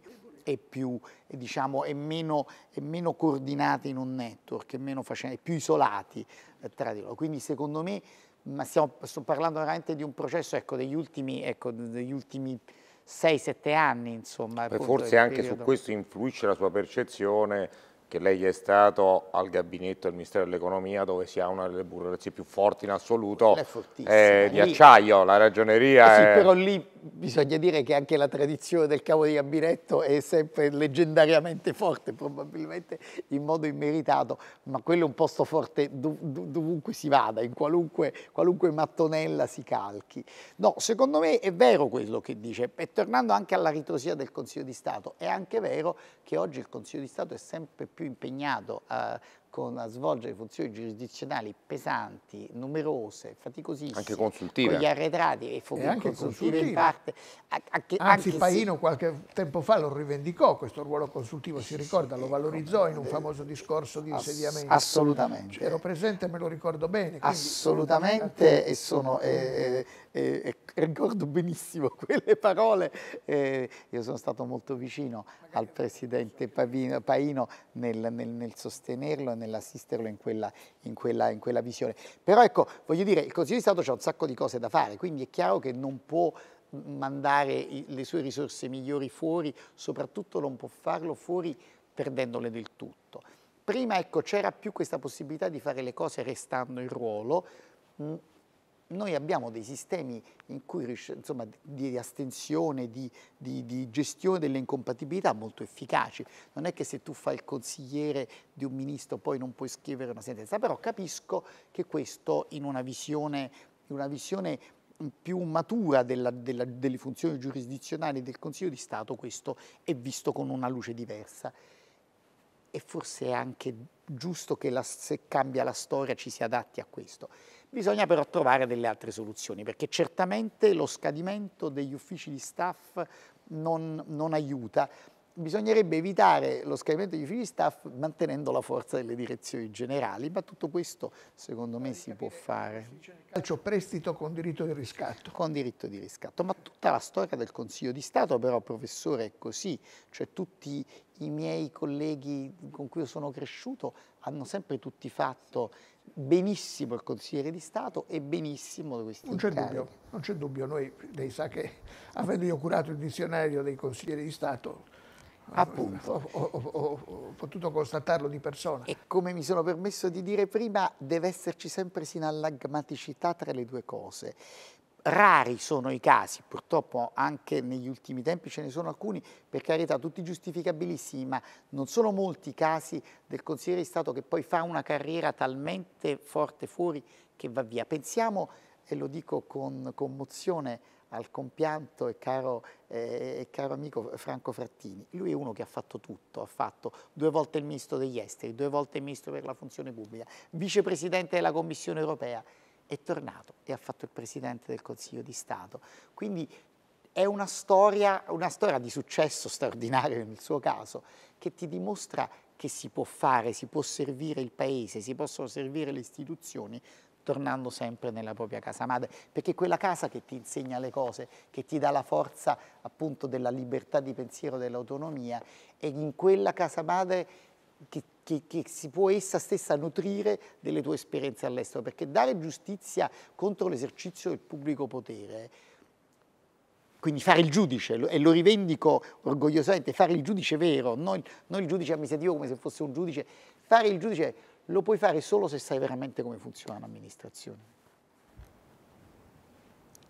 è, più, diciamo, è, meno, è meno coordinata in un network, è, meno facente, è più isolati eh, tra di loro. Quindi secondo me ma stiamo, sto parlando veramente di un processo ecco, degli ultimi, ecco, degli ultimi 6-7 anni, insomma. Forse anche periodo. su questo influisce la sua percezione che lei è stato al gabinetto del Ministero dell'Economia dove si ha una delle burocrazie più forti in assoluto è eh, eh, di acciaio, la ragioneria eh sì, è... però lì bisogna dire che anche la tradizione del capo di gabinetto è sempre leggendariamente forte, probabilmente in modo immeritato, ma quello è un posto forte dovunque si vada, in qualunque, qualunque, mattonella si calchi. No, secondo me è vero quello che dice, e tornando anche alla ritrosia del Consiglio di Stato, è anche vero che oggi il Consiglio di Stato è sempre più più impegnato a con, a svolgere funzioni giurisdizionali pesanti, numerose, faticosissime. Anche consultive. Con gli arretrati e, e anche consultive in parte. Anche, Anzi, anche Paino se... qualche tempo fa lo rivendicò questo ruolo consultivo, si ricorda, lo valorizzò in un famoso discorso di insediamento. Assolutamente. Ero presente me lo ricordo bene. Assolutamente e sono... Eh, eh, ricordo benissimo quelle parole, eh, io sono stato molto vicino al Presidente Paino nel, nel, nel sostenerlo e nel nell'assisterlo in quella, in, quella, in quella, visione. Però ecco, voglio dire, il Consiglio di Stato ha un sacco di cose da fare, quindi è chiaro che non può mandare le sue risorse migliori fuori, soprattutto non può farlo fuori perdendole del tutto. Prima ecco, c'era più questa possibilità di fare le cose restando in ruolo, noi abbiamo dei sistemi cui, insomma, di astensione, di, di, di, gestione delle incompatibilità molto efficaci. Non è che se tu fai il consigliere di un ministro poi non puoi scrivere una sentenza, però capisco che questo in una visione, in una visione più matura della, della, delle funzioni giurisdizionali del Consiglio di Stato, questo è visto con una luce diversa. E forse è anche giusto che la, se cambia la storia ci si adatti a questo. Bisogna però trovare delle altre soluzioni, perché certamente lo scadimento degli uffici di staff non, non aiuta. Bisognerebbe evitare lo scadimento degli uffici di staff mantenendo la forza delle direzioni generali, ma tutto questo secondo me si può fare. Calcio prestito con diritto di riscatto. Con diritto di riscatto, ma tutta la storia del Consiglio di Stato però, professore, è così, cioè tutti i miei colleghi con cui sono cresciuto hanno sempre tutti fatto benissimo il consigliere di Stato e benissimo questi non dubbio, non c'è dubbio, noi, lei sa che avendo io curato il dizionario dei consiglieri di Stato Appunto. Ho, ho, ho, ho, potuto constatarlo di persona. E come mi sono permesso di dire prima, deve esserci sempre sinallagmaticità tra le due cose. Rari sono i casi, purtroppo anche negli ultimi tempi ce ne sono alcuni, per carità tutti giustificabilissimi, ma non sono molti i casi del consigliere di Stato che poi fa una carriera talmente forte fuori che va via. Pensiamo, e lo dico con commozione, al compianto e caro, eh, caro, amico Franco Frattini. Lui è uno che ha fatto tutto, ha fatto due volte il ministro degli esteri, due volte il ministro per la funzione pubblica, vicepresidente della Commissione europea è tornato e ha fatto il Presidente del Consiglio di Stato. Quindi è una storia, una storia di successo straordinario nel suo caso, che ti dimostra che si può fare, si può servire il Paese, si possono servire le istituzioni tornando sempre nella propria casa madre, perché è quella casa che ti insegna le cose, che ti dà la forza appunto della libertà di pensiero, dell'autonomia, e in quella casa madre che che, che, si può essa stessa nutrire delle tue esperienze all'estero, perché dare giustizia contro l'esercizio del pubblico potere, quindi fare il giudice, e lo rivendico orgogliosamente, fare il giudice vero, non, non il giudice amministrativo come se fosse un giudice, fare il giudice lo puoi fare solo se sai veramente come funziona l'amministrazione.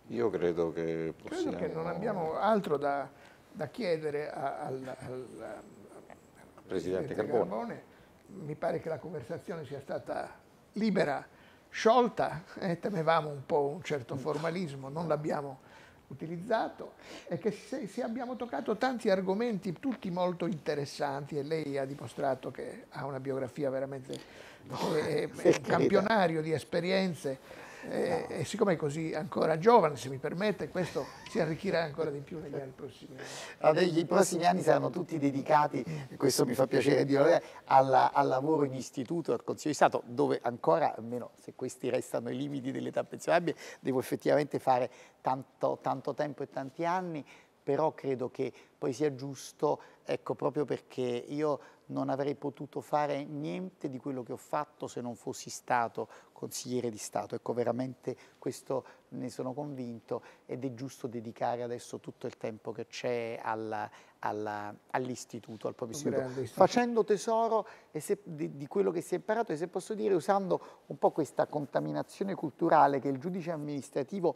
Io credo che possiamo... Credo che non abbiamo altro da, da chiedere al, al, al, al Presidente, Presidente Carbone. Carbone mi pare che la conversazione sia stata libera, sciolta, eh, temevamo un po' un certo mm. formalismo, non l'abbiamo utilizzato e che se, se, abbiamo toccato tanti argomenti, tutti molto interessanti e lei ha dimostrato che ha una biografia veramente, no, è, è un campionario di esperienze e, no. e, siccome è così ancora giovane, se mi permette, questo si arricchirà ancora di più negli anni prossimi anni. I prossimi anni saranno tutti dedicati, questo mi fa piacere dire, alla, al lavoro in istituto, al Consiglio di Stato, dove ancora, almeno se questi restano i limiti dell'età pensionabile, devo effettivamente fare tanto, tanto tempo e tanti anni, però credo che poi sia giusto, ecco, proprio perché io non avrei potuto fare niente di quello che ho fatto se non fossi stato consigliere di Stato. Ecco, veramente questo ne sono convinto ed è giusto dedicare adesso tutto il tempo che c'è all'istituto, all al proprio istituto, facendo tesoro se, di, di, quello che si è imparato e se posso dire usando un po' questa contaminazione culturale che il giudice amministrativo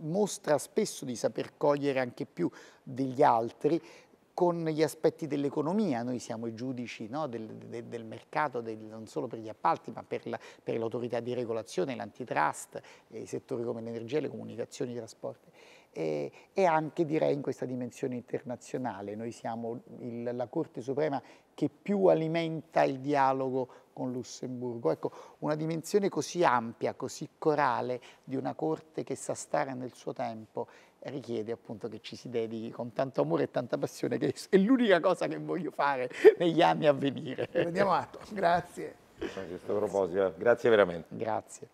mostra spesso di saper cogliere anche più degli altri, con gli aspetti dell'economia, noi siamo i giudici no, del, del, del, mercato, del, non solo per gli appalti, ma per, l'autorità la, di regolazione, l'antitrust, eh, i settori come l'energia, le comunicazioni, i trasporti. E, e, anche direi in questa dimensione internazionale, noi siamo il, la Corte Suprema che più alimenta il dialogo con Lussemburgo. Ecco, una dimensione così ampia, così corale di una corte che sa stare nel suo tempo richiede appunto che ci si dedichi con tanto amore e tanta passione che è l'unica cosa che voglio fare negli anni a venire. Prendiamo atto, grazie. A questo proposito, grazie veramente. Grazie.